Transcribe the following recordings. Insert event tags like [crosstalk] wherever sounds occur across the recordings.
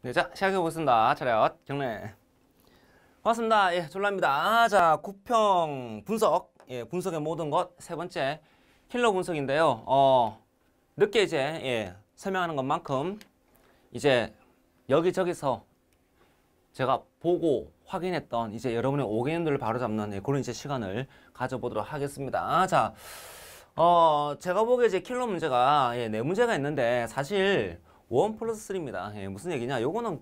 네, 자 시작해 보겠습니다. 차렷 경례. 반갑습니다. 예, 졸라입니다. 아, 자 구평 분석, 예, 분석의 모든 것 세 번째 킬러 분석인데요. 어 늦게 이제 예, 설명하는 것만큼 이제 여기저기서 제가 보고 확인했던 이제 여러분의 오개념들을 바로잡는 예, 그런 이제 시간을 가져보도록 하겠습니다. 아, 자, 어 제가 보기에 이제 킬러 문제가 예, 네 문제가 있는데 사실 원 플러스 3입니다. 예, 무슨 얘기냐? 요거는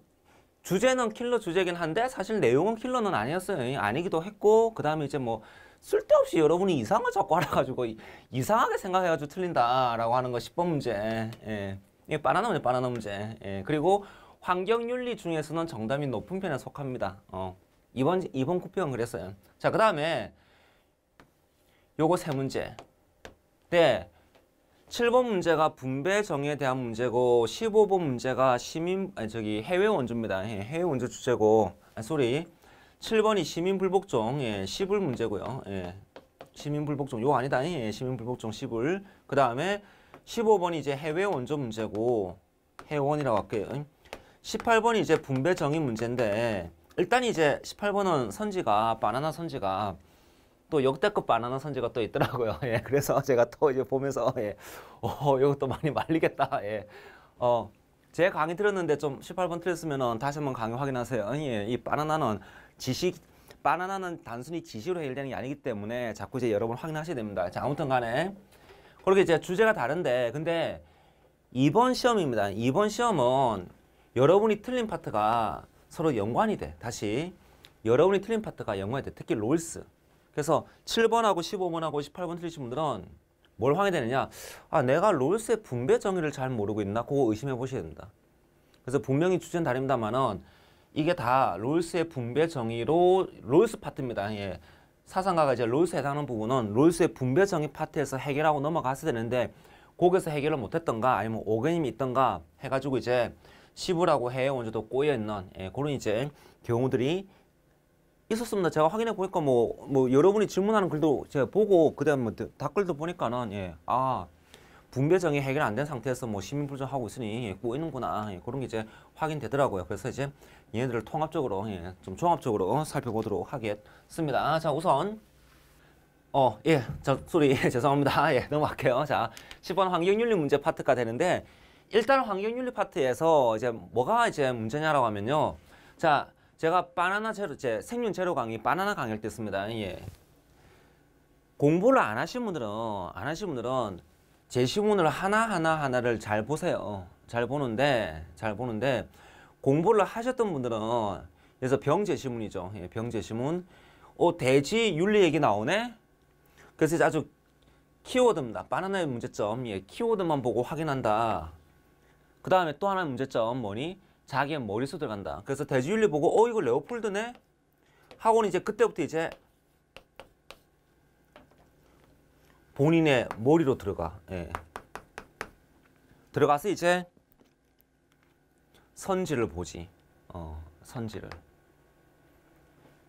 주제는 킬러 주제긴 한데 사실 내용은 킬러는 아니었어요. 예, 아니기도 했고 그 다음에 이제 뭐 쓸데없이 여러분이 이상을 자꾸 알아가지고 이상하게 생각해가지고 틀린다라고 하는 거 10번 문제. 예. 예, 바나나 문제, 바나나 문제. 예, 그리고 환경윤리 중에서는 정답이 높은 편에 속합니다. 어. 이번, 이번 쿠폰은 그랬어요. 자, 그 다음에 요거 세 문제. 네. 7번 문제가 분배 정의에 대한 문제고 15번 문제가 시민 아니 저기 해외 원조입니다. 예, 해외 원조 주제고 아, 소리 7번이 시민 불복종 예, 10을 문제고요. 예. 시민 불복종 요 아니다. 예, 시민 불복종 10을. 그다음에 15번이 이제 해외 원조 문제고 해원이라고 할게요. 18번이 이제 분배 정의 문제인데 일단 이제 18번은 선지가 바나나 선지가 또 역대급 바나나 선지가 또 있더라고요. [laughs] 예, 그래서 제가 또 이제 보면서 예, 어, 이것도 많이 말리겠다. 예, 어, 제 강의 들었는데 좀 18번 틀렸으면 다시 한번 강의 확인하세요. 예, 이 바나나는 지식, 바나나는 단순히 지식으로 해결되는 게 아니기 때문에 자꾸 이제 여러분 확인하셔야 됩니다. 자, 아무튼 간에 그렇게 이제 주제가 다른데 근데 이번 시험입니다. 이번 시험은 여러분이 틀린 파트가 서로 연관이 돼. 다시 여러분이 틀린 파트가 연관이 돼. 특히 롤스. 그래서 7번하고 15번하고 18번 틀리신 분들은 뭘 황해 되느냐? 아, 내가 롤스의 분배 정의를 잘 모르고 있나? 그거 의심해 보셔야 됩니다 그래서 분명히 주제는 다릅니다만은 이게 다 롤스의 분배 정의로 롤스 파트입니다. 예. 사상가가 이제 롤스에 해당하는 부분은 롤스의 분배 정의 파트에서 해결하고 넘어갔어야 되는데 거기서 해결을 못했던가 아니면 오그님이 있던가 해가지고 이제 시부라고 해요 원조도 꼬여있는 예, 그런 이제 경우들이 있었습니다. 제가 확인해 보니까 뭐, 뭐 여러분이 질문하는 글도 제가 보고 그다음 뭐 댓글도 보니까는 예, 아 분배정이 해결 안 된 상태에서 뭐 시민불정 하고 있으니 예, 꼬이는구나 예, 그런 게 이제 확인되더라고요. 그래서 이제 얘네들을 통합적으로 예, 좀 종합적으로 살펴보도록 하겠습니다. 아, 자 우선 어, 예, 저 소리 [laughs] 죄송합니다. 예, 넘어갈게요. 자, 10번 환경윤리 문제 파트가 되는데 일단 환경윤리 파트에서 이제 뭐가 이제 문제냐라고 하면요. 자, 제가 바나나 제로, 제 생윤 제로 강의 바나나 강의할 때 씁니다. 예. 공부를 안 하신 분들은 안 하신 분들은 제시문을 하나하나 하나를 잘 보세요. 잘 보는데 잘 보는데 공부를 하셨던 분들은 그래서 병제시문이죠. 예, 병제시문. 어, 돼지 윤리 얘기 나오네. 그래서 아주 키워드입니다. 바나나의 문제점. 예, 키워드만 보고 확인한다. 그 다음에 또 하나의 문제점 뭐니? 자기의 머릿속 들어간다. 그래서 대지윤리 보고 어 이거 레오폴드네? 하고는 이제 그때부터 이제 본인의 머리로 들어가. 예. 들어가서 이제 선지를 보지. 어, 선지를.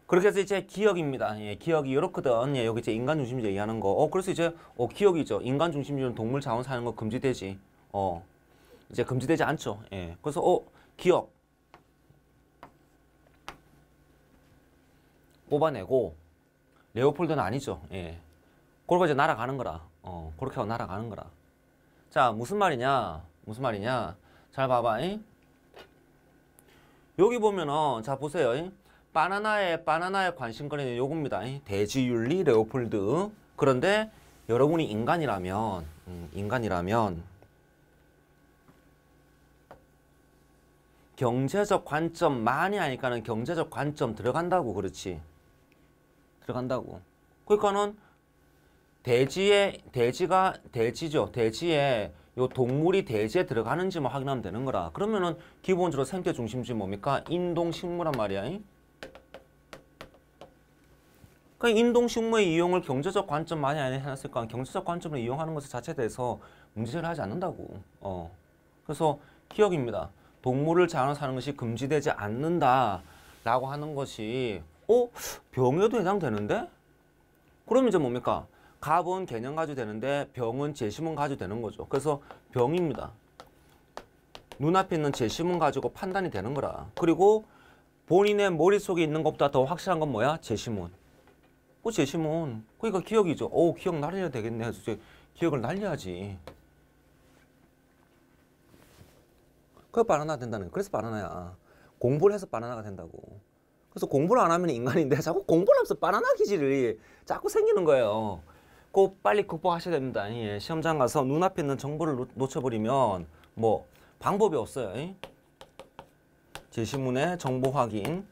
그렇게 해서 이제 기억입니다. 예, 기억이 이렇거든. 예, 여기 이제 인간 중심주의 얘기하는 거. 어, 그래서 이제 어, 기억이죠. 인간 중심주의는 동물 자원 사는 거 금지되지. 어, 이제 금지되지 않죠. 예. 그래서 어, 기억 뽑아내고 레오폴드는 아니죠. 예. 그러고 이제 날아가는 거라. 어, 그렇게 하고 날아가는 거라. 자, 무슨 말이냐? 무슨 말이냐? 잘 봐봐. 이? 여기 보면은 자 보세요. 이? 바나나에 바나나에 관심거리는 요겁니다. 이? 지윤리 레오폴드. 그런데 여러분이 인간이라면 음, 인간이라면 경제적 관점 많이 하니까는 경제적 관점 들어간다고 그렇지 들어간다고 그러니까는 돼지에 돼지가 돼지죠 돼지에 요 동물이 돼지에 들어가는지만 뭐 확인하면 되는 거라 그러면은 기본적으로 생태 중심주 뭡니까 인동식물란 말이야 그 그러니까 인동식물의 이용을 경제적 관점 많이 안 해놨을 거 경제적 관점을 이용하는 것 자체에 대해서 문제를 하지 않는다고 어 그래서 기억입니다 동물을 자아 사는 것이 금지되지 않는다라고 하는 것이 어? 병에도 해당되는데? 그럼 이제 뭡니까? 갑은 개념 가지고 되는데 병은 제시문 가지고 되는 거죠. 그래서 병입니다. 눈앞에 있는 제시문 가지고 판단이 되는 거라. 그리고 본인의 머릿속에 있는 것보다 더 확실한 건 뭐야? 제시문. 뭐 제시문. 그러니까 기억이죠. 오, 어, 기억 날려야 되겠네 해 기억을 날려야지. 그래 바나나 된다는 그래서 바나나야. 공부를 해서 바나나가 된다고. 그래서 공부를 안 하면 인간인데 자꾸 공부를 하면서 바나나 기질이 자꾸 생기는 거예요. 꼭 빨리 극복하셔야 됩니다. 예. 시험장 가서 눈앞에 있는 정보를 놓, 쳐버리면뭐 방법이 없어요. 예. 제시문의 정보 확인.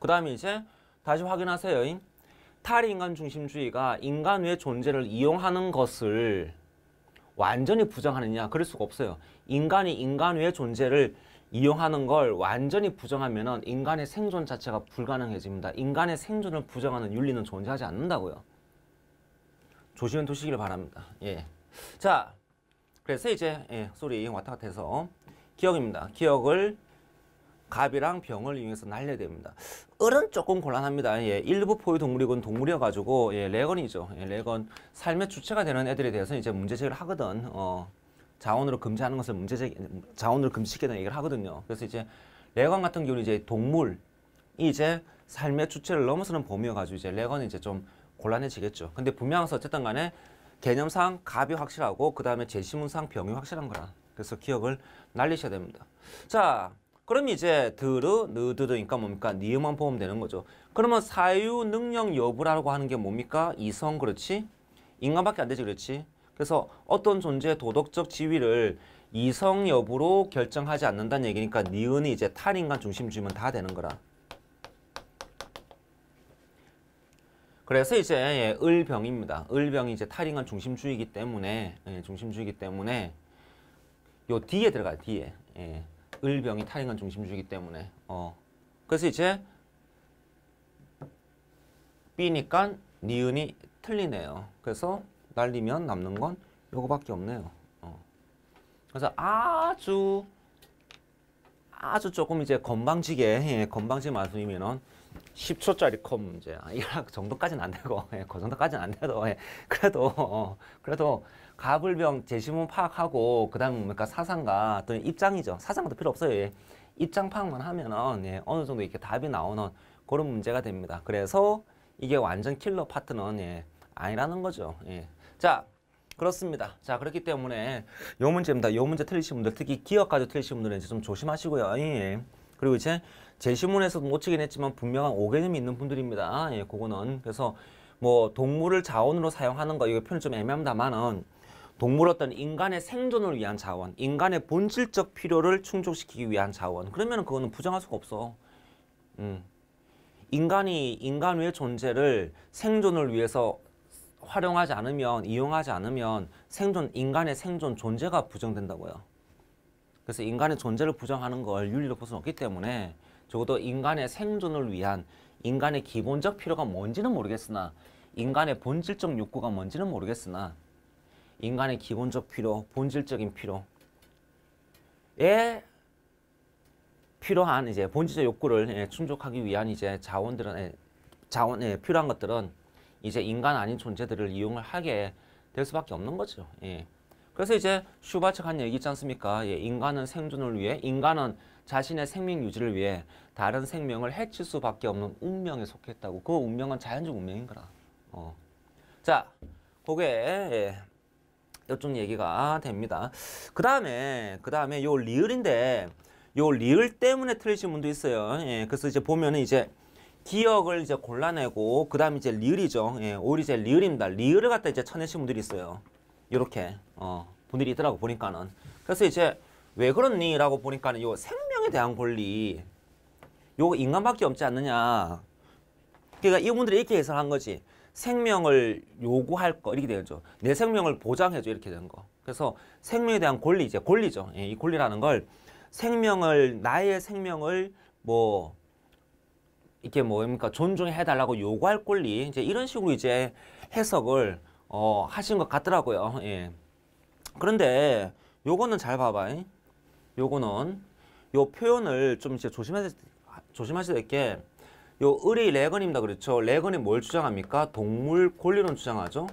그 다음에 이제 다시 확인하세요. 예. 탈인간 중심주의가 인간 외 존재를 이용하는 것을 완전히 부정하느냐 그럴 수가 없어요. 인간이 인간 외의 존재를 이용하는 걸 완전히 부정하면 인간의 생존 자체가 불가능해집니다. 인간의 생존을 부정하는 윤리는 존재하지 않는다고요. 조심해 두시길 바랍니다. 예. 자, 그래서 이제 예, 소리 왔다 갔다 해서 기억입니다. 기억을 갑이랑 병을 이용해서 날려야 됩니다. 을은 조금 곤란합니다. 예, 일부 포유 동물이건 동물이어가지고 예, 레건이죠. 예, 레건 삶의 주체가 되는 애들에 대해서 이제 문제 제기를 하거든. 어, 자원으로 금지하는 것을 문제 제 자원으로 금지시키는 얘기를 하거든요. 그래서 이제 레건 같은 경우는 이제 동물이 제 삶의 주체를 넘어서는 범위여가지고 이제 레건이 이제 좀 곤란해지겠죠. 근데 분명해서 어쨌든 간에 개념상 갑이 확실하고 그 다음에 제시문상 병이 확실한 거라. 그래서 기억을 날리셔야 됩니다. 자. 그럼 이제 드르, 느드르니까 뭡니까? 니음만 보면 되는 거죠. 그러면 사유 능력 여부라고 하는 게 뭡니까? 이성 그렇지? 인간밖에 안 되지 그렇지? 그래서 어떤 존재의 도덕적 지위를 이성 여부로 결정하지 않는다는 얘기니까 니은이 이제 탈인간 중심주의면 다 되는 거라. 그래서 이제 예, 을병입니다. 을병이 이제 탈인간 중심주의이기 때문에 예, 중심주의이기 때문에 요 뒤에 들어가요. 뒤에. 예. 을병이 타령한 중심주이기 때문에 어 그래서 이제 B니까 니은이 틀리네요 그래서 날리면 남는 건 요거밖에 없네요 어. 그래서 아주 아주 조금 이제 건방지게 예, 건방지게 말씀이면은 10초짜리 컵 문제 아, 이락 정도까지는 안 되고 예, 그 정도까지는 안 돼도 예, 그래도 어, 그래도 가불병 제시문 파악하고 그다음에 뭡니까 그러니까 사상가 또는 입장이죠. 사상도 가 필요 없어요. 예. 입장 파악만 하면은 예, 어느 정도 이렇게 답이 나오는 그런 문제가 됩니다. 그래서 이게 완전 킬러 파트는 예, 아니라는 거죠. 예. 자 그렇습니다. 자 그렇기 때문에 요 문제입니다. 요 문제 틀리신 분들 특히 기억 가지 틀리신 분들은 이제 좀 조심하시고요. 예. 그리고 이제 제시문에서도 놓치긴 했지만 분명한 오개념이 있는 분들입니다. 예, 그거는 그래서 뭐 동물을 자원으로 사용하는 거 이거 표현 이좀 애매합니다만은 동물 어떤 인간의 생존을 위한 자원, 인간의 본질적 필요를 충족시키기 위한 자원. 그러면 그거는 부정할 수가 없어. 음. 인간이 인간의 존재를 생존을 위해서 활용하지 않으면, 이용하지 않으면 생존 인간의 생존 존재가 부정된다고요. 그래서 인간의 존재를 부정하는 걸 윤리로 볼 수는 없기 때문에 적어도 인간의 생존을 위한 인간의 기본적 필요가 뭔지는 모르겠으나 인간의 본질적 욕구가 뭔지는 모르겠으나 인간의 기본적 필요, 본질적인 필요에 필요한 이제 본질적 욕구를 예, 충족하기 위한 이제 자원들은 예, 자원에 예, 필요한 것들은 이제 인간 아닌 존재들을 이용을 하게 될 수밖에 없는 거죠. 예. 그래서 이제 슈바츠가 한 얘기 있지 않습니까? 예, 인간은 생존을 위해, 인간은 자신의 생명 유지를 위해 다른 생명을 해칠 수밖에 없는 운명에 속했다고. 그 운명은 자연적 운명인 거라. 어. 자, 그게 예. 이쪽 얘기가 됩니다. 그 다음에 그 다음에 요 리을인데 요 리을 때문에 틀리신 분도 있어요. 예, 그래서 이제 보면은 이제 기억을 이제 골라내고 그 다음에 이제 리을이죠. 예, 오히 이제 리을입니다. 리을을 갖다 이제 쳐내신 분들이 있어요. 이렇게 어, 분들이 있더라고 보니까는. 그래서 이제 왜 그렇니? 라고 보니까는 요 생명에 대한 권리 요 인간밖에 없지 않느냐. 그러니까 이분들이 이렇게 해석한 거지. 생명을 요구할 거 이렇게 되죠. 내 생명을 보장해줘 이렇게 되 거. 그래서 생명에 대한 권리 이제 권리죠. 예, 이 권리라는 걸 생명을 나의 생명을 뭐 이게 뭡니까 뭐, 그러니까 존중해 달라고 요구할 권리 이제 이런 식으로 이제 해석을 어, 하신 것 같더라고요. 예. 그런데 요거는 잘 봐봐. 이. 요거는 요 표현을 좀 이제 조심하셔야 될게 요 을이 레건입니다. 그렇죠? 레건이 뭘 주장합니까? 동물 권리론 주장하죠.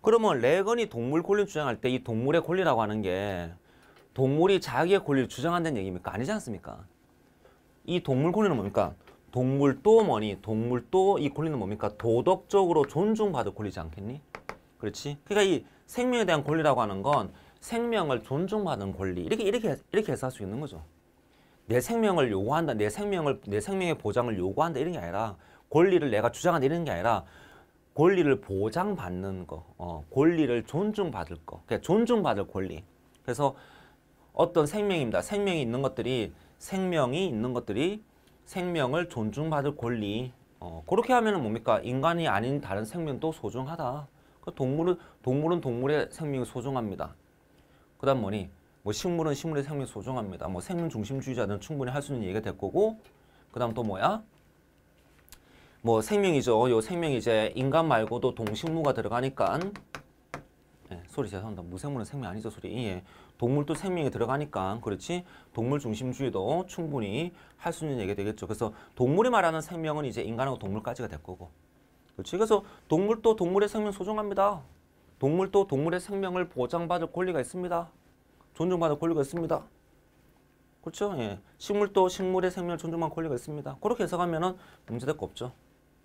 그러면 레건이 동물 권리 주장할 때 이 동물의 권리라고 하는 게 동물이 자기의 권리를 주장한다는 얘기입니까? 아니지 않습니까? 이 동물 권리는 뭡니까? 동물 또 뭐니? 동물 또 이 권리는 뭡니까? 도덕적으로 존중받을 권리지 않겠니? 그렇지? 그러니까 이 생명에 대한 권리라고 하는 건 생명을 존중받는 권리 이렇게 이렇게 이렇게 해석할 수 있는 거죠. 내 생명을 요구한다, 내 생명을 내 생명의 보장을 요구한다 이런 게 아니라 권리를 내가 주장한다 이런 게 아니라 권리를 보장받는 거, 어, 권리를 존중받을 거, 그러니까 존중받을 권리. 그래서 어떤 생명입니다. 생명이 있는 것들이 생명이 있는 것들이 생명을 존중받을 권리. 어, 그렇게 하면은 뭡니까 인간이 아닌 다른 생명도 소중하다. 그 동물은 동물은 동물의 생명이 소중합니다. 그다음 뭐니 뭐 식물은 식물의 생명이 소중합니다. 뭐 생물 중심주의자는 충분히 할수 있는 얘기가 될 거고 그다음 또 뭐야? 뭐 생명이죠. 요 생명이 이제 인간 말고도 동식물가 들어가니까 예, 소리 죄송합니다. 무생물은 생명 아니죠 소리. 예, 동물도 생명이 들어가니까 그렇지 동물 중심주의도 충분히 할수 있는 얘기가 되겠죠. 그래서 동물이 말하는 생명은 이제 인간하고 동물까지가 될 거고 그렇지. 그래서 동물도 동물의 생명 소중합니다. 동물도 동물의 생명을 보장받을 권리가 있습니다. 존중받을 권리가 있습니다. 그렇죠? 예. 식물도 식물의 생명을 존중받을 권리가 있습니다. 그렇게 해석하면 문제될 거 없죠.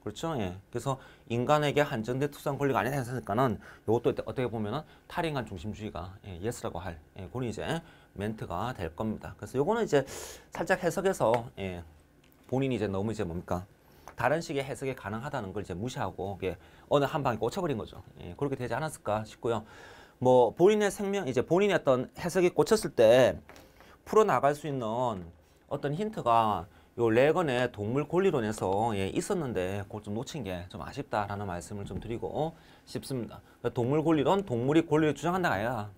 그렇죠? 예. 그래서 인간에게 한정된 특수한 권리가 아니라 했으니까는 이것도 어떻게 보면 탈인간 중심주의가 예, 예스라고 할 예, 그런 이제 멘트가 될 겁니다. 그래서 요거는 이제 살짝 해석해서 예, 본인이 이제 너무 이제 뭡니까? 다른 식의 해석이 가능하다는 걸 이제 무시하고 예, 어느 한 방에 꽂혀버린 거죠. 예, 그렇게 되지 않았을까 싶고요. 뭐 본인의 생명 이제 본인의 어떤 해석이 꽂혔을 때 풀어 나갈 수 있는 어떤 힌트가 요 레건의 동물 권리론에서 예, 있었는데 그걸 좀 놓친 게 좀 아쉽다라는 말씀을 좀 드리고 싶습니다. 그러니까 동물 권리론 동물이 권리를 주장한다가 아니라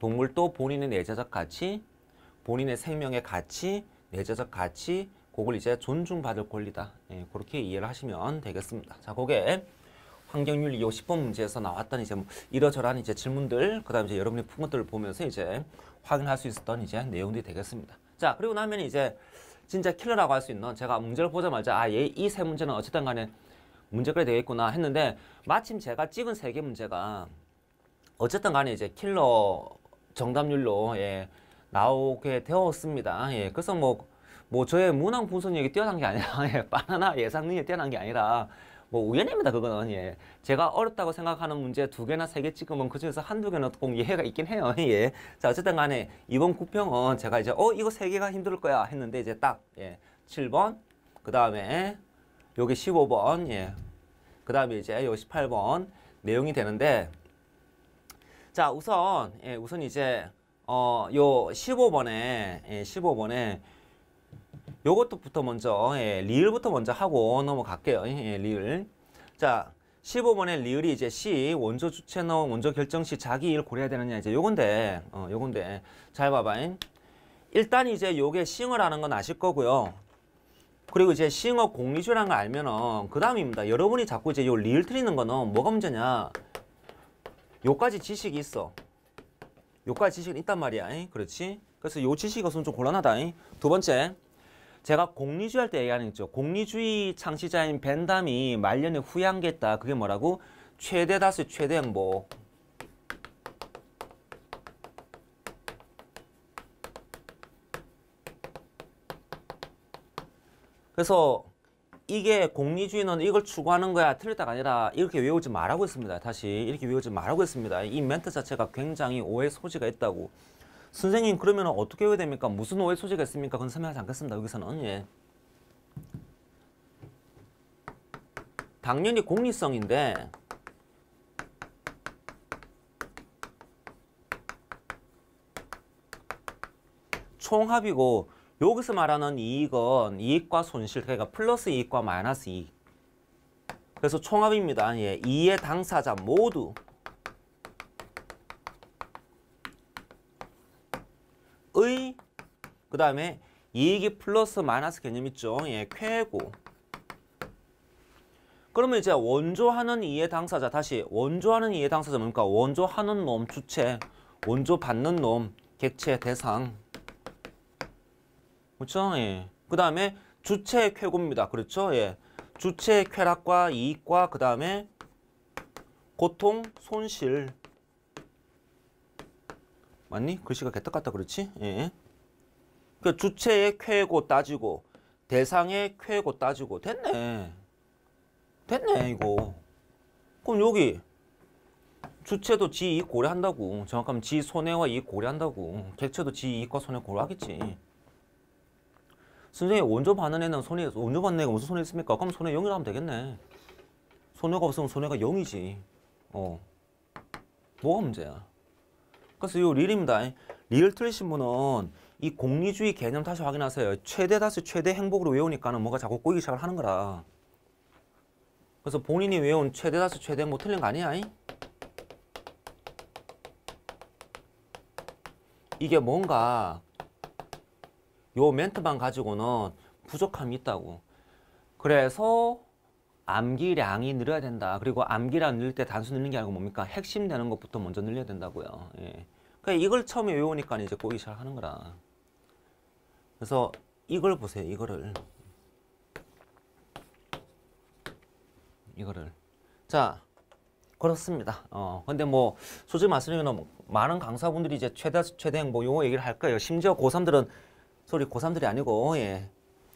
동물도 본인의 내재적 가치, 본인의 생명의 가치, 내재적 가치, 그걸 이제 존중받을 권리다. 예, 그렇게 이해를 하시면 되겠습니다. 자, 그게 환경윤리 이 10번 문제에서 나왔던 이제 뭐 이러저러한 이제 질문들, 그 다음에 이제 여러분의 품것들을 보면서 이제 확인할 수 있었던 이제 내용들이 되겠습니다. 자, 그리고 나면 이제 진짜 킬러라고 할 수 있는 제가 문제를 보자마자 아, 얘이세 문제는 어쨌든 간에 문제가 되겠구나 했는데 마침 제가 찍은 세 개 문제가 어쨌든 간에 이제 킬러 정답률로 예, 나오게 되었습니다. 예, 그래서 뭐뭐 저의 문항 분석력이 뛰어난 게 아니라 [laughs] 예, 바나나 예상 능력이 뛰어난 게 아니라 뭐 우연입니다 그거는 예 제가 어렵다고 생각하는 문제 두 개나 세 개 찍으면 그중에서 한두 개는 꼭 이해가 있긴 해요 [laughs] 예자 어쨌든 간에 이번 구평은 제가 이제 어 이거 세 개가 힘들 거야 했는데 이제 딱예 7번 그 다음에 요게 15번 예그 다음에 이제 요 18번 내용이 되는데 자 우선 예 우선 이제 어 요 15번에 예 15번에 요것부터 먼저 예, 리을부터 먼저 하고 넘어갈게요. 예, 예 리을. 자, 15번의 리을이 이제 C 원조 주체 너 원조 결정 시 자기 일 고려해야 되느냐 이제 요건데 어 요건데 잘 봐봐잉. 일단 이제 요게 싱어라는 건 아실 거고요. 그리고 이제 싱어 공리주라는 걸 알면은 그 다음입니다. 여러분이 자꾸 이제 요 리을 틀리는 거는 뭐가 문제냐? 요까지 지식이 있어. 요까지 지식은 있단 말이야. 그렇지? 그래서 요 지식 없으면 좀 곤란하다. 두 번째. 제가 공리주의 할 때 얘기하는 거 있죠. 공리주의 창시자인 벤담이 말년에 후회한 게 있다. 그게 뭐라고? 최대 다수 최대 행복. 그래서 이게 공리주의는 이걸 추구하는 거야 틀렸다가 아니라 이렇게 외우지 말라고 했습니다. 다시 이렇게 외우지 말라고 했습니다. 이 멘트 자체가 굉장히 오해 소지가 있다고. 선생님 그러면 어떻게 해야 됩니까? 무슨 오해 소지가 있습니까? 그건 설명하지 않겠습니다. 여기서는 예. 당연히 공리성인데 총합이고 여기서 말하는 이익은 이익과 손실 그러니까 플러스 이익과 마이너스 이익 그래서 총합입니다. 예, 이의 당사자 모두 그 다음에 이익이 플러스 마이너스 개념 있죠. 예, 쾌고. 그러면 이제 원조하는 이해 당사자 다시 원조하는 이해 당사자 뭡니까? 원조하는 놈 주체, 원조 받는 놈 객체 대상. 그렇죠? 예. 그다음에 주체의 쾌고입니다. 그렇죠? 예. 주체의 쾌락과 이익과 그다음에 고통, 손실. 맞니? 글씨가 개떡 같다 그렇지? 예. 그 주체의 쾌고 따지고 대상의 쾌고 따지고 됐네. 됐네 이거. 그럼 여기 주체도 지 이익 고려한다고. 정확하면 지 손해와 이익 고려한다고. 객체도 지 이익과 손해 고려하겠지. 선생님 원조 받는 애는 손해, 원조 받는 애 무슨 손해 있습니까? 그럼 손해 0이라 하면 되겠네. 손해가 없으면 손해가 0이지. 어. 뭐가 문제야? 그래서 요 릴입니다. 릴 틀리신 분은 이 공리주의 개념 다시 확인하세요. 최대 다시 최대 행복으로 외우니까는 뭐가 자꾸 꼬이기 시작을 하는 거라. 그래서 본인이 외운 최대 다수 최대 뭐 틀린 거 아니야? 이게 뭔가 요 멘트만 가지고는 부족함이 있다고. 그래서 암기량이 늘어야 된다. 그리고 암기량 늘릴 때 단순 늘리는 게 아니고 뭡니까? 핵심 되는 것부터 먼저 늘려야 된다고요. 예. 그러니까 이걸 처음에 외우니까 이제 꼬기 시작하는 거라. 그래서 이걸 보세요. 이거를. 이거를. 자, 그렇습니다. 어, 근데 뭐, 솔직히 말씀드리면 많은 강사분들이 이제 최대, 최대행 뭐 용어 얘기를 할 거예요. 심지어 고3들은, 소리 고3들이 아니고, 예.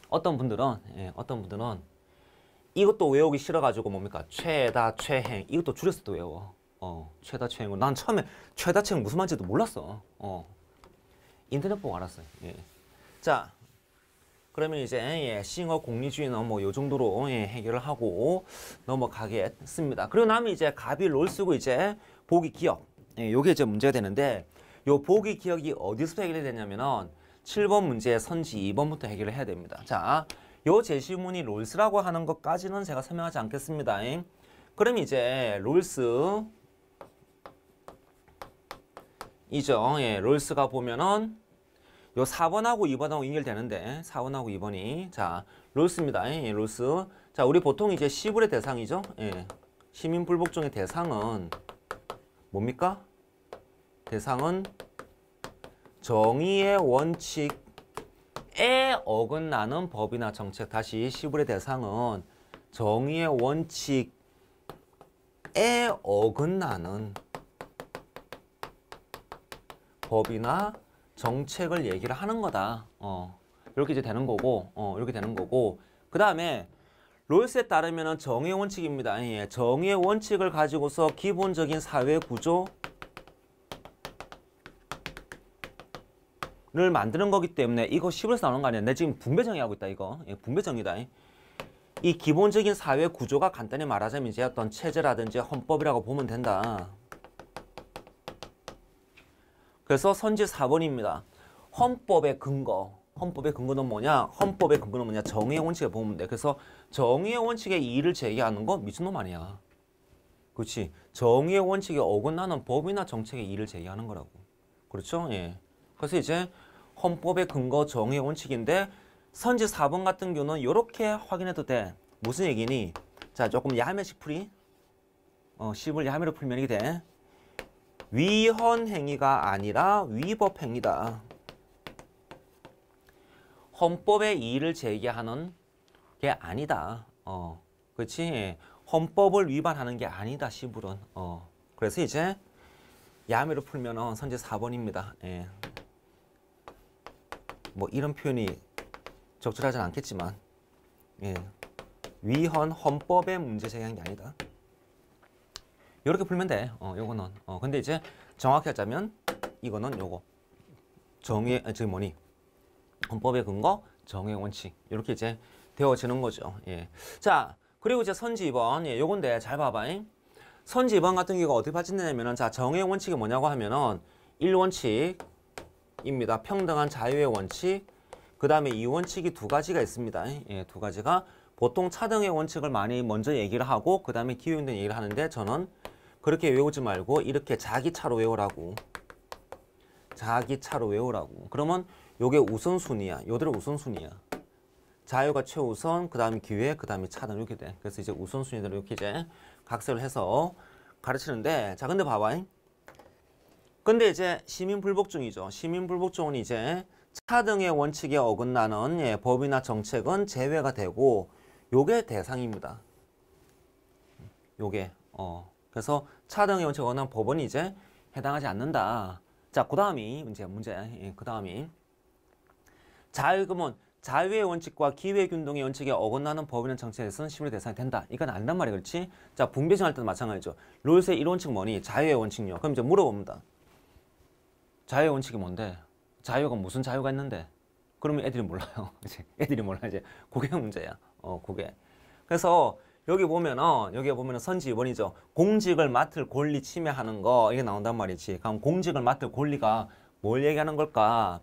어떤 분들은, 예, 어떤 분들은 이것도 외우기 싫어가지고 뭡니까? 최다, 최행. 이것도 줄여서 또 외워. 어, 최다, 최행. 난 처음에 최다, 최행 무슨 말인지도 몰랐어. 어. 인터넷 보고 알았어요. 예. 자, 그러면 이제 예, 싱어 공리주의는 뭐 요 정도로 예, 해결을 하고 넘어가겠습니다. 그리고 나면 이제 갑이 롤 쓰고 이제 보기 기억. 예, 요게 이제 문제가 되는데 요 보기 기억이 어디서 해결이 되냐면은 7번 문제 선지 2번부터 해결을 해야 됩니다. 자, 요 제시문이 롤스라고 하는 것까지는 제가 설명하지 않겠습니다. 그럼 이제 롤스 이죠. 예, 롤스가 보면은 요 4번하고 2번하고 연결되는데 4번하고 2번이 자 롤스입니다. 예, 롤스. 예, 자 우리 보통 이제 시불의 대상이죠. 예. 시민 불복종의 대상은 뭡니까? 대상은 정의의 원칙에 어긋나는 법이나 정책 다시 시불의 대상은 정의의 원칙에 어긋나는 법이나 정책을 얘기를 하는 거다. 어, 이렇게 이제 되는 거고, 어, 이렇게 되는 거고. 그 다음에 롤스에 따르면 정의 원칙입니다. 예, 정의 원칙을 가지고서 기본적인 사회 구조 를 만드는 거기 때문에 이거 10에서 나오는 거 아니야. 내 지금 분배정의 하고 있다 이거. 예, 분배정이다. 이 기본적인 사회 구조가 간단히 말하자면 이제 어떤 체제라든지 헌법이라고 보면 된다. 그래서 선지 4번입니다. 헌법의 근거. 헌법의 근거는 뭐냐? 헌법의 근거는 뭐냐? 정의의 원칙을 보면 돼. 그래서 정의의 원칙에 이의를 제기하는 건 미친놈 아니야. 그렇지. 정의의 원칙에 어긋나는 법이나 정책에 이의를 제기하는 거라고. 그렇죠? 예. 그래서 이제 헌법의 근거 정의의 원칙인데 선지 4번 같은 경우는 이렇게 확인해도 돼. 무슨 얘기니? 자, 조금 야매식 풀이. 어, 10을 야매로 풀면 이게 돼. 위헌 행위가 아니라 위법 행위다. 헌법의 이의를 제기하는 게 아니다. 어, 그렇지? 헌법을 위반하는 게 아니다. 시불은. 어, 그래서 이제 야매로 풀면 선제 4번입니다. 예. 뭐 이런 표현이 적절하진 않겠지만 예. 위헌 헌법의 문제 제기한 게 아니다. 이렇게 풀면 돼. 어, 요거는. 어, 근데 이제 정확히 하자면 이거는 요거. 정의, 즉 아, 뭐니? 헌법의 근거, 정의 원칙. 이렇게 이제 되어지는 거죠. 예. 자, 그리고 이제 선지 2번. 예, 요건데 잘 봐봐. 잉? 선지 2번 같은 경우가 어떻게 발전되냐면은 자, 정의 원칙이 뭐냐고 하면은 1원칙입니다. 평등한 자유의 원칙. 그 다음에 이 원칙이 두 가지가 있습니다. 예, 두 가지가 보통 차등의 원칙을 많이 먼저 얘기를 하고 그 다음에 기후 운동 얘기를 하는데 저는 그렇게 외우지 말고 이렇게 자기 차로 외우라고. 자기 차로 외우라고. 그러면 요게 우선순위야. 요대로 우선순위야. 자유가 최우선, 그 다음에 기회, 그 다음에 차는 이렇게 돼. 그래서 이제 우선순위대로 이렇게 이제 각색을 해서 가르치는데 자 근데 봐봐. 근데 이제 시민불복종이죠. 시민불복종은 이제 차 등의 원칙에 어긋나는 예, 법이나 정책은 제외가 되고 요게 대상입니다. 요게 어 그래서 차등의 원칙 원한 법원이 이제 해당하지 않는다. 자, 그 다음이 문제, 문제, 예, 그 다음이 자율금은 자유의 원칙과 기회균등의 원칙에 어긋나는 법이라 정체에서는 심리 대상이 된다. 이건 안단 말이야, 그렇지? 자, 분배정 할 때도 마찬가지죠. 롤스의 1원칙 뭐니? 자유의 원칙요. 그럼 이제 물어봅니다. 자유의 원칙이 뭔데? 자유가 무슨 자유가 있는데? 그러면 애들이 몰라요. [laughs] 애들이 몰라 이제 그게 문제야. 어, 그게. 그래서 여기 보면은 여기 보면 선지 2번이죠. 공직을 맡을 권리 침해하는 거 이게 나온단 말이지. 그럼 공직을 맡을 권리가 뭘 얘기하는 걸까?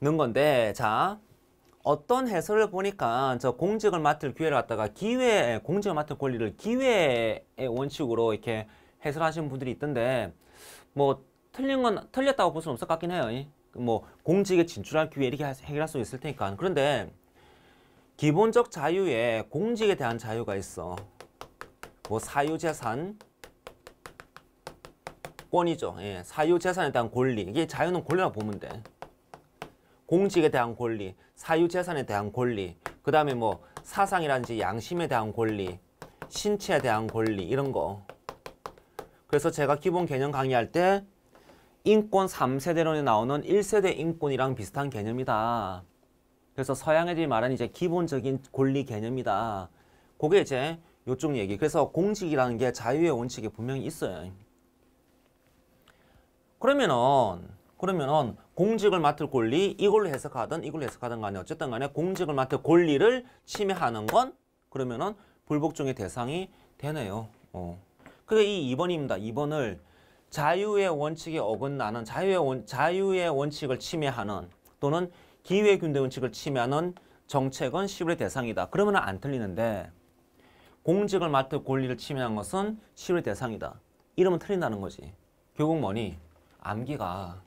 는 건데 자 어떤 해설을 보니까 저 공직을 맡을 기회를 갖다가 기회 공직을 맡을 권리를 기회의 원칙으로 이렇게 해설하시는 분들이 있던데 뭐 틀린 건 틀렸다고 볼 수는 없을 것 같긴 해요. 뭐 공직에 진출할 기회 이렇게 해결할 수 있을 테니까 그런데 기본적 자유에 공직에 대한 자유가 있어. 뭐 사유재산, 권이죠. 예, 사유재산에 대한 권리. 이게 자유는 권리라고 보면 돼. 공직에 대한 권리, 사유재산에 대한 권리, 그 다음에 뭐 사상이라든지 양심에 대한 권리, 신체에 대한 권리 이런 거. 그래서 제가 기본 개념 강의할 때 인권 3세대론에 나오는 1세대 인권이랑 비슷한 개념이다. 그래서 서양 애들이 말하는 이제 기본적인 권리 개념이다. 그게 이제 요쪽 얘기. 그래서 공직이라는게 자유의 원칙에 분명히 있어요. 그러면은 그러면은 공직을 맡을 권리 이걸로 해석하든 이걸로 해석하든 간에 어쨌든 간에 공직을 맡을 권리를 침해하는 건 그러면은 불복종의 대상이 되네요. 어. 그게 이 2번입니다. 2번을 자유의 원칙에 어긋나는 자유의, 원, 자유의 원칙을 침해하는 또는 기회균대 원칙을 치면은 정책은 시효의 대상이다. 그러면 안 틀리는데 공직을 맡을 권리를 침해한 것은 시효의 대상이다. 이러면 틀린다는 거지. 결국 뭐니? 암기가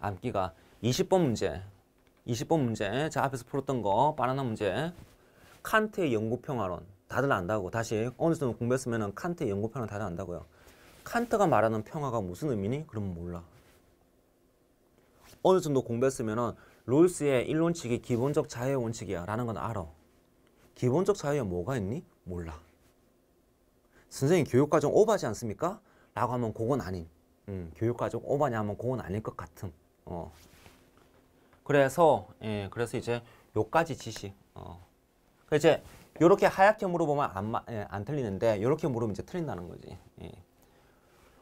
암기가 20번 문제 20번 문제 자 앞에서 풀었던 거 바나나 문제 칸트의 연구평화론 다들 안다고 다시 어느 정도 공부했으면 칸트의 연구평화론 다들 안다고요. 칸트가 말하는 평화가 무슨 의미니? 그럼 몰라. 어느 정도 공부했으면은 롤스의 일론칙이 기본적 자유의 원칙이야 라는 건 알아. 기본적 자유에 뭐가 있니? 몰라. 선생님 교육과정 오바지 않습니까? 라고 하면 그건 아님. 음, 교육과정 오바냐 하면 그건 아닐 것 같음. 어. 그래서 예, 그래서 이제 요까지 지식. 어. 이제 요렇게 하얗게 물어보면 안, 예, 안 틀리는데 요렇게 물으면 이제 틀린다는 거지. 예.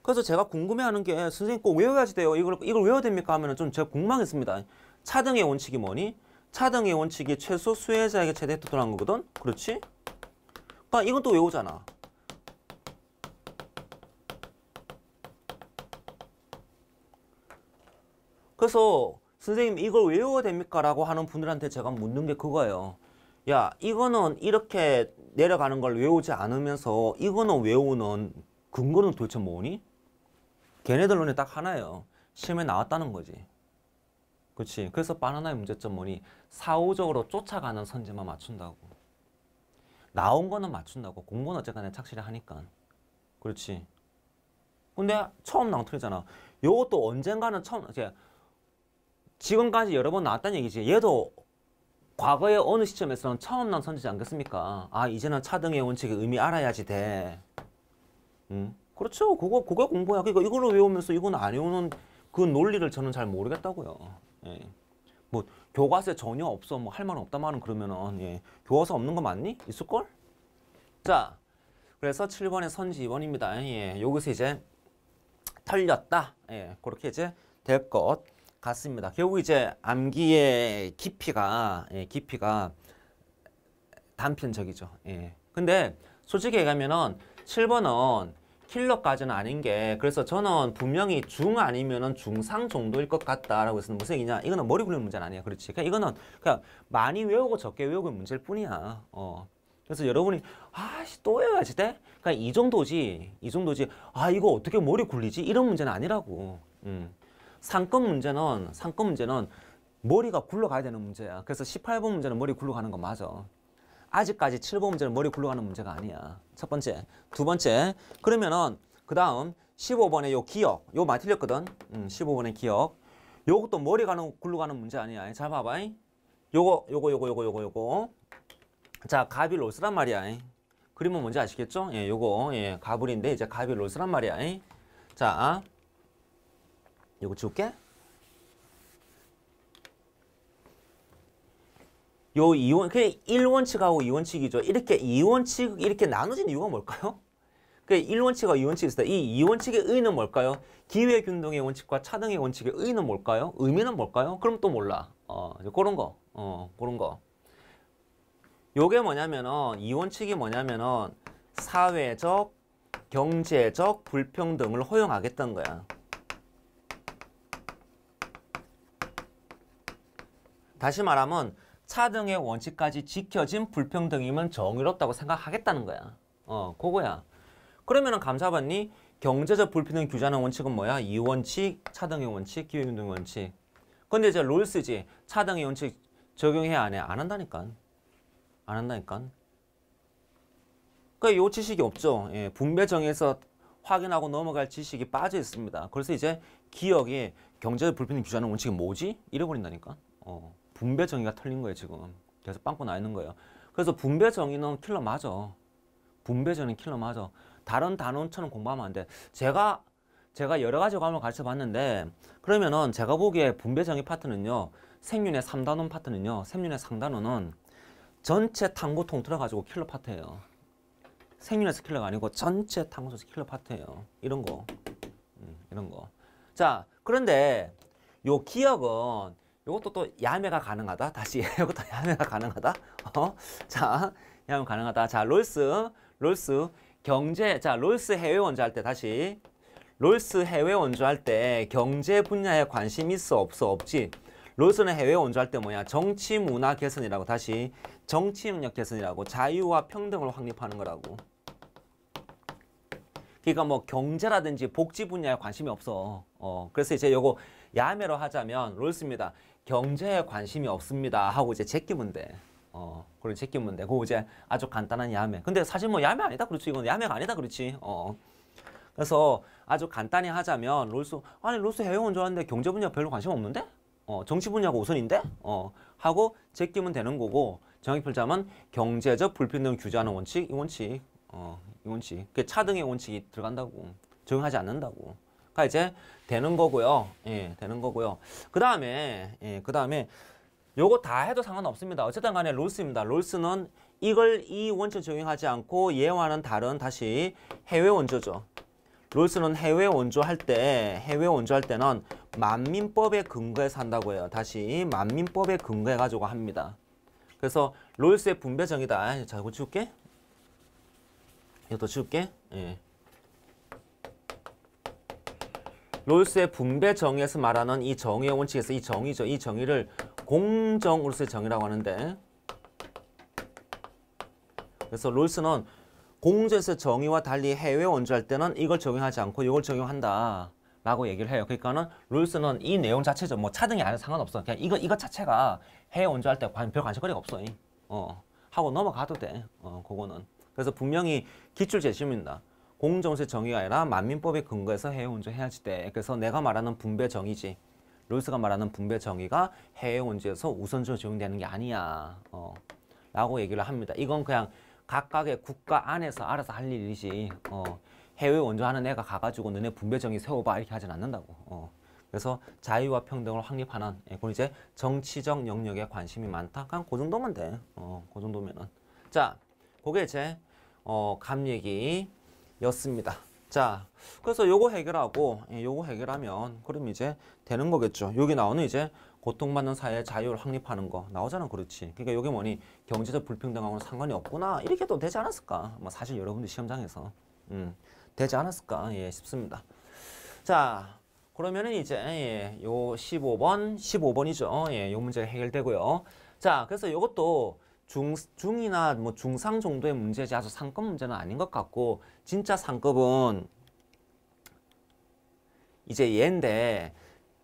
그래서 제가 궁금해하는 게 선생님 꼭 외워야지 돼요. 이걸 이걸 외워야 됩니까? 하면은 좀 제가 공망했습니다. 차등의 원칙이 뭐니? 차등의 원칙이 최소 수혜자에게 최대 혜택 돌한 거거든. 그렇지? 그러니까 이건 또 외우잖아. 그래서 선생님 이걸 외워야 됩니까? 라고 하는 분들한테 제가 묻는 게 그거예요. 야 이거는 이렇게 내려가는 걸 외우지 않으면서 이거는 외우는 근거는 도대체 뭐니? 걔네들 눈리딱 하나예요. 시험에 나왔다는 거지. 그렇지. 그래서 바나나의 문제점 뭐니? 사후적으로 쫓아가는 선제만 맞춘다고. 나온 거는 맞춘다고. 공부는 어쨌거나 착실을 하니까. 그렇지. 근데 처음 나 틀이잖아. 요것도 언젠가는 처음, 이제 지금까지 여러 번 나왔다는 얘기지. 얘도 과거의 어느 시점에서는 처음 난 선지지 않겠습니까? 아, 이제는 차등의 원칙의 의미 알아야지 돼. 응? 그렇죠. 그거 그거 공부야. 그니까 이걸로 외우면서 이건 안 외우는 그 논리를 저는 잘 모르겠다고요. 예. 뭐 교과서에 전혀 없어 뭐할 말은 없다마 그러면은 예. 교과서 없는 거 맞니? 있을 걸? 자. 그래서 7번의 선지 2번입니다. 예. 여기서 이제 털렸다. 예. 그렇게 이제 될 것 같습니다. 결국 이제 암기의 깊이가 예, 깊이가 단편적이죠. 예. 근데 솔직히 얘기하면은 7번은 킬러까지는 아닌 게 그래서 저는 분명히 중 아니면은 중상 정도일 것 같다라고 해서 무슨 얘기냐 이거는 머리 굴리는 문제는 아니야 그렇지 그냥 그러니까 이거는 그냥 많이 외우고 적게 외우고 문제일 뿐이야 어 그래서 여러분이 아씨 또 외워야지 돼 그러니까 이 정도지 이 정도지 아 이거 어떻게 머리 굴리지 이런 문제는 아니라고 음 상권 문제는 상권 문제는 머리가 굴러가야 되는 문제야 그래서 18번 문제는 머리 굴러가는 거 맞아 아직까지 7번 문제는 머리 굴러가는 문제가 아니야. 첫 번째. 두 번째. 그러면은 그 다음 15번의 요 기억. 요 많이 틀렸거든. 음, 15번의 기억. 요것도 머리 가는 굴러가는 문제 아니야. 잘 봐봐. 요거 요거 요거 요거 요거 요거. 자, 가비 롤스란 말이야. 그림은 뭔지 아시겠죠? 예, 요거. 예, 가불인데 이제 가비 롤스란 말이야. 자. 요거 지울게. 요 이원 그 1원칙하고 2원칙이죠. 이렇게 2원칙 이렇게 나눠진 이유가 뭘까요? 그 그러니까 1원칙과 2원칙이 있어요. 이 2원칙의 의는 뭘까요? 기회균등의 원칙과 차등의 원칙의 의는 뭘까요? 의미는 뭘까요? 그럼 또 몰라. 어, 그런 거. 어, 그런 거. 요게 뭐냐면은 이 원칙이 뭐냐면은 사회적, 경제적 불평등을 허용하겠다는 거야. 다시 말하면 4등의 원칙까지 지켜진 불평등임은 정의롭다고 생각하겠다는 거야. 어, 그거야. 그러면은 감사반이 경제적 불평등 규제하는 원칙은 뭐야? 이 원칙, 차등의 원칙, 기회균등 원칙. 근데 이제 롤스지 차등의 원칙 적용해야 안 해? 안 한다니까. 안 한다니까. 그러니까 그니까요 지식이 없죠. 예, 분배정에서 확인하고 넘어갈 지식이 빠져 있습니다. 그래서 이제 기억이 경제적 불평등 규제하는 원칙이 뭐지? 잃어버린다니까. 어. 분배 정의가 틀린 거예요 지금 계속 빵꾸 나 있는 거예요 그래서 분배 정의는 킬러 맞아 분배 정의는 킬러 맞아 다른 단원처럼 공부하면 안돼 제가 제가 여러 가지 과목을 가르쳐 봤는데 그러면은 제가 보기에 분배 정의 파트는요 생윤의 3단원 파트는요 생윤의 3단원은 전체 탕구 통틀어 가지고 킬러 파트예요 생윤에서 킬러가 아니고 전체 탕구에서 킬러 파트예요 이런 거 음, 이런 거자 그런데 요 기억은 이것도 또 야매가 가능하다. 다시 이것도 [laughs] 야매가 가능하다. 어? 자, 야매 가능하다. 자, 롤스, 롤스 경제. 자, 롤스 해외 원조할 때 다시 롤스 해외 원조할 때 경제 분야에 관심 있어 없어 없지. 롤스는 해외 원조할 때 뭐야? 정치 문화 개선이라고 다시 정치 영역 개선이라고 자유와 평등을 확립하는 거라고. 그러니까 뭐 경제라든지 복지 분야에 관심이 없어. 어, 그래서 이제 요거 야매로 하자면 롤스입니다. 경제에 관심이 없습니다 하고 이제 제끼문데 어, 그걸 제끼문데 그거 이제 아주 간단한 야매. 근데 사실 뭐 야매 아니다 그렇지. 이건 야매가 아니다 그렇지. 어. 그래서 아주 간단히 하자면 롤스 아니 롤스 해외원 좋아하는데 경제 분야 별로 관심 없는데? 어, 정치 분야가 우선인데? 어, 하고 제끼면 되는 거고 정확히 풀자면 경제적 불평등 규제하는 원칙 이 원칙. 어, 이 원칙. 그 차등의 원칙이 들어간다고. 적용하지 않는다고. 가 이제 되는 거고요. 예, 되는 거고요. 그 다음에, 예, 그 다음에 요거 다 해도 상관없습니다. 어쨌든 간에 롤스입니다. 롤스는 이걸 이 원천 적용하지 않고 얘와는 다른 다시 해외 원조죠. 롤스는 해외 원조할 때 해외 원조할 때는 만민법에 근거해서 한다고 해요. 다시 만민법에 근거해 가지고 합니다. 그래서 롤스의 분배정이다. 자, 이거 지울게. 이것도 지울게. 예. 롤스의 분배 정의에서 말하는 이 정의의 원칙에서 이 정의죠. 이 정의를 공정으로서의 정의라고 하는데 그래서 롤스는 공정에서 정의와 달리 해외 원조할 때는 이걸 적용하지 않고 이걸 적용한다. 라고 얘기를 해요. 그러니까는 롤스는 이 내용 자체죠. 뭐 차등이 아니라 상관없어. 그냥 이거 이거 자체가 해외 원조할 때 관, 별 관심거리가 없어. 어. 하고 넘어가도 돼. 어, 그거는. 그래서 분명히 기출 제시입니다. 공정세 정의가 아니라 만민법에 근거해서 해외원조 해야지 돼. 그래서 내가 말하는 분배 정의지. 롤스가 말하는 분배 정의가 해외원조에서 우선적으로 적용되는 게 아니야. 어. 라고 얘기를 합니다. 이건 그냥 각각의 국가 안에서 알아서 할 일이지. 어. 해외 원조하는 애가 가가지고 너네 분배 정의 세워봐 이렇게 하진 않는다고. 어. 그래서 자유와 평등을 확립하는 예, 그건 이제 정치적 영역에 관심이 많다. 그냥 그 정도면 돼. 어, 그 정도면은. 자, 그게 이제 어, 감 얘기. 였습니다. 자, 그래서 요거 해결하고 예, 요거 해결하면 그럼 이제 되는 거겠죠. 여기 나오는 이제 고통받는 사회의 자유를 확립하는 거 나오잖아 그렇지 그러니까 요게 뭐니 경제적 불평등하고는 상관이 없구나 이렇게 또 되지 않았을까 뭐 사실 여러분들 시험장에서 음 되지 않았을까 예 싶습니다 자 그러면은 이제 예, 요 15번 15번이죠 예요 문제가 해결되고요 자 그래서 요것도 중, 중이나 뭐 중상 정도의 문제지 아주 상급 문제는 아닌 것 같고 진짜 상급은 이제 얘인데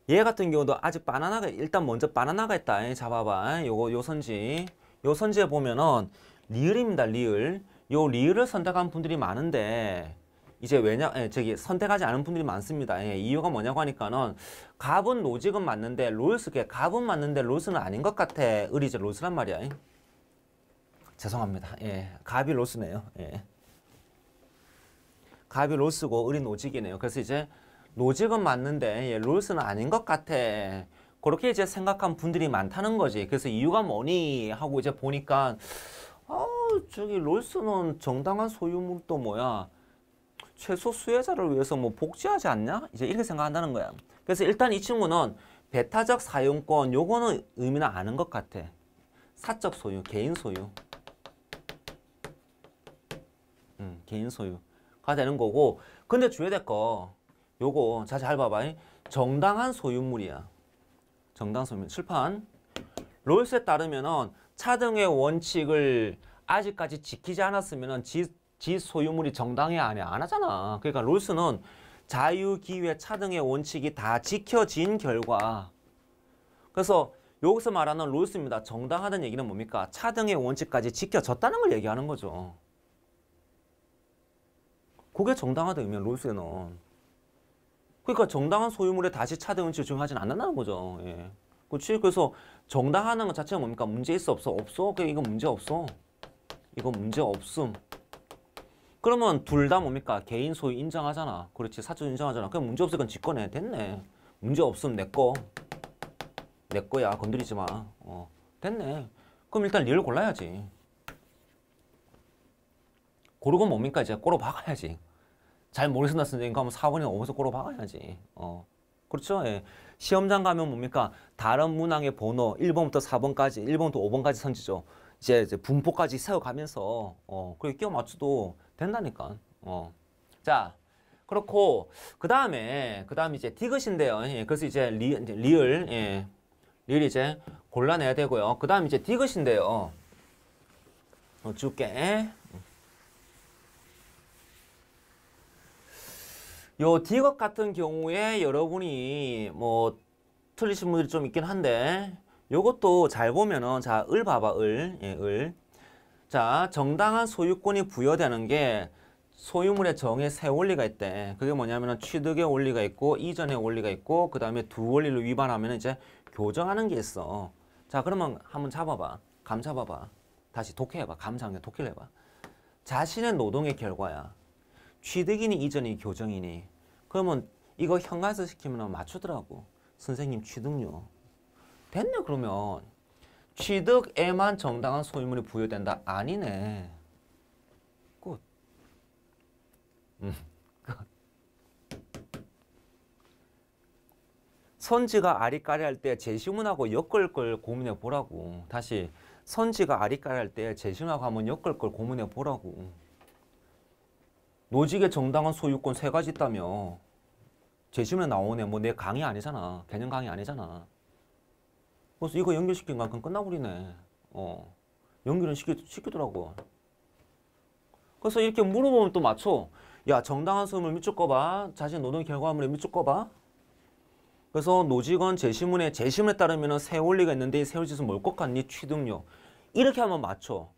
얘 같은 경우도 아직 바나나가 일단 먼저 바나나가 있다 잡아봐 요거 요 선지 요 선지에 보면은 리을입니다 리을 요 리을을 선택한 분들이 많은데 이제 왜냐 예, 저기 선택하지 않은 분들이 많습니다 예, 이유가 뭐냐고 하니까는 갑은 로직은 맞는데 롤스 게 갑은 맞는데 롤스는 아닌 것 같아 의리 이제 롤스란 말이야 죄송합니다. 예, 갑이 로스네요. 예. 갑이 로스고 을이 노직이네요. 그래서 이제 노직은 맞는데 예, 로스는 아닌 것 같아. 그렇게 이제 생각한 분들이 많다는 거지. 그래서 이유가 뭐니 하고 이제 보니까 아 저기 롤스는 정당한 소유물도 뭐야 최소 수혜자를 위해서 뭐 복지하지 않냐 이제 이렇게 생각한다는 거야. 그래서 일단 이 친구는 배타적 사용권 요거는 의미는 아는 것 같아. 사적 소유, 개인 소유. 음, 개인 소유가 되는 거고 근데 주야될거 요거 자잘 봐봐 이. 정당한 소유물이야 정당 소유물 출판 롤스에 따르면 차등의 원칙을 아직까지 지키지 않았으면 지, 지 소유물이 정당해 아니야 안 하잖아 그러니까 롤스는 자유, 기회, 차등의 원칙이 다 지켜진 결과 그래서 여기서 말하는 롤스입니다 정당하다는 얘기는 뭡니까? 차등의 원칙까지 지켜졌다는 걸 얘기하는 거죠 그게 정당하다 의미한 롤세는. 그러니까 정당한 소유물에 다시 차등을 지정하진 않는다는 거죠. 예. 그렇지? 그래서 정당하는 것 자체가 뭡니까? 문제 있어 없어? 없어? 그냥 이건 문제 없어. 이건 문제 없음. 그러면 둘 다 뭡니까? 개인 소유 인정하잖아. 그렇지. 사적 인정하잖아. 그냥 문제 없으건까권해내 됐네. 문제 없음 내 거. 내 거야. 건드리지 마. 어. 됐네. 그럼 일단 리를 골라야지. 고르고 뭡니까? 이제 꼬로 박아야지. 잘 모르신다 선생님과 하면 4번이나 5서 꼬로 박아야지. 어. 그렇죠? 예. 시험장 가면 뭡니까? 다른 문항의 번호 1번부터 4번까지, 1번부터 5번까지 선지죠. 이제, 이제 분포까지 세워가면서 어, 그리고 끼워 맞춰도 된다니까. 어. 자, 그렇고 그 다음에 그 다음 이제 디귿인데요. 예, 그래서 이제 리, 리을 예. 리을 이제 골라내야 되고요. 그 다음 이제 디귿인데요. 어, 줄게. 요 D것 같은 경우에 여러분이 뭐 틀리신 분들이 좀 있긴 한데 요것도 잘 보면은 자 을 봐봐 을. 예, 을. 자 정당한 소유권이 부여되는 게 소유물의 정의 세 원리가 있대. 그게 뭐냐면 취득의 원리가 있고 이전의 원리가 있고 그 다음에 두 원리를 위반하면 이제 교정하는 게 있어. 자 그러면 한번 잡아봐. 감 잡아봐. 다시 독해해봐. 감상해 독해를 해봐. 자신의 노동의 결과야. 취득이니 이전이 교정이니 그러면 이거 현관서 시키면 맞추더라고. 선생님 취득료. 됐네 그러면. 취득에만 정당한 소유물이 부여된다. 아니네. 끝. 음, 지가 아리까리할 때 제시문하고 엮을 걸 고민해 보라고. 다시 선지가 아리까리할 때 제시문하고 한번 엮을 걸 고민해 보라고. 노직의 정당한 소유권 세 가지 있다며 제 질문에 나오네 뭐 내 강의 아니잖아 개념 강의 아니잖아 그래서 이거 연결시킨 거 그럼 끝나버리네 어 연결은 시키, 시키더라고 그래서 이렇게 물어보면 또 맞춰 야 정당한 소유물 미줄 꺼봐 자신 노동 결과물에 미줄 꺼봐 그래서 노직원 재심문에 재심에 따르면 세 원리가 있는데 이세 원리는 뭘것 같니 취득료 이렇게 하면 맞춰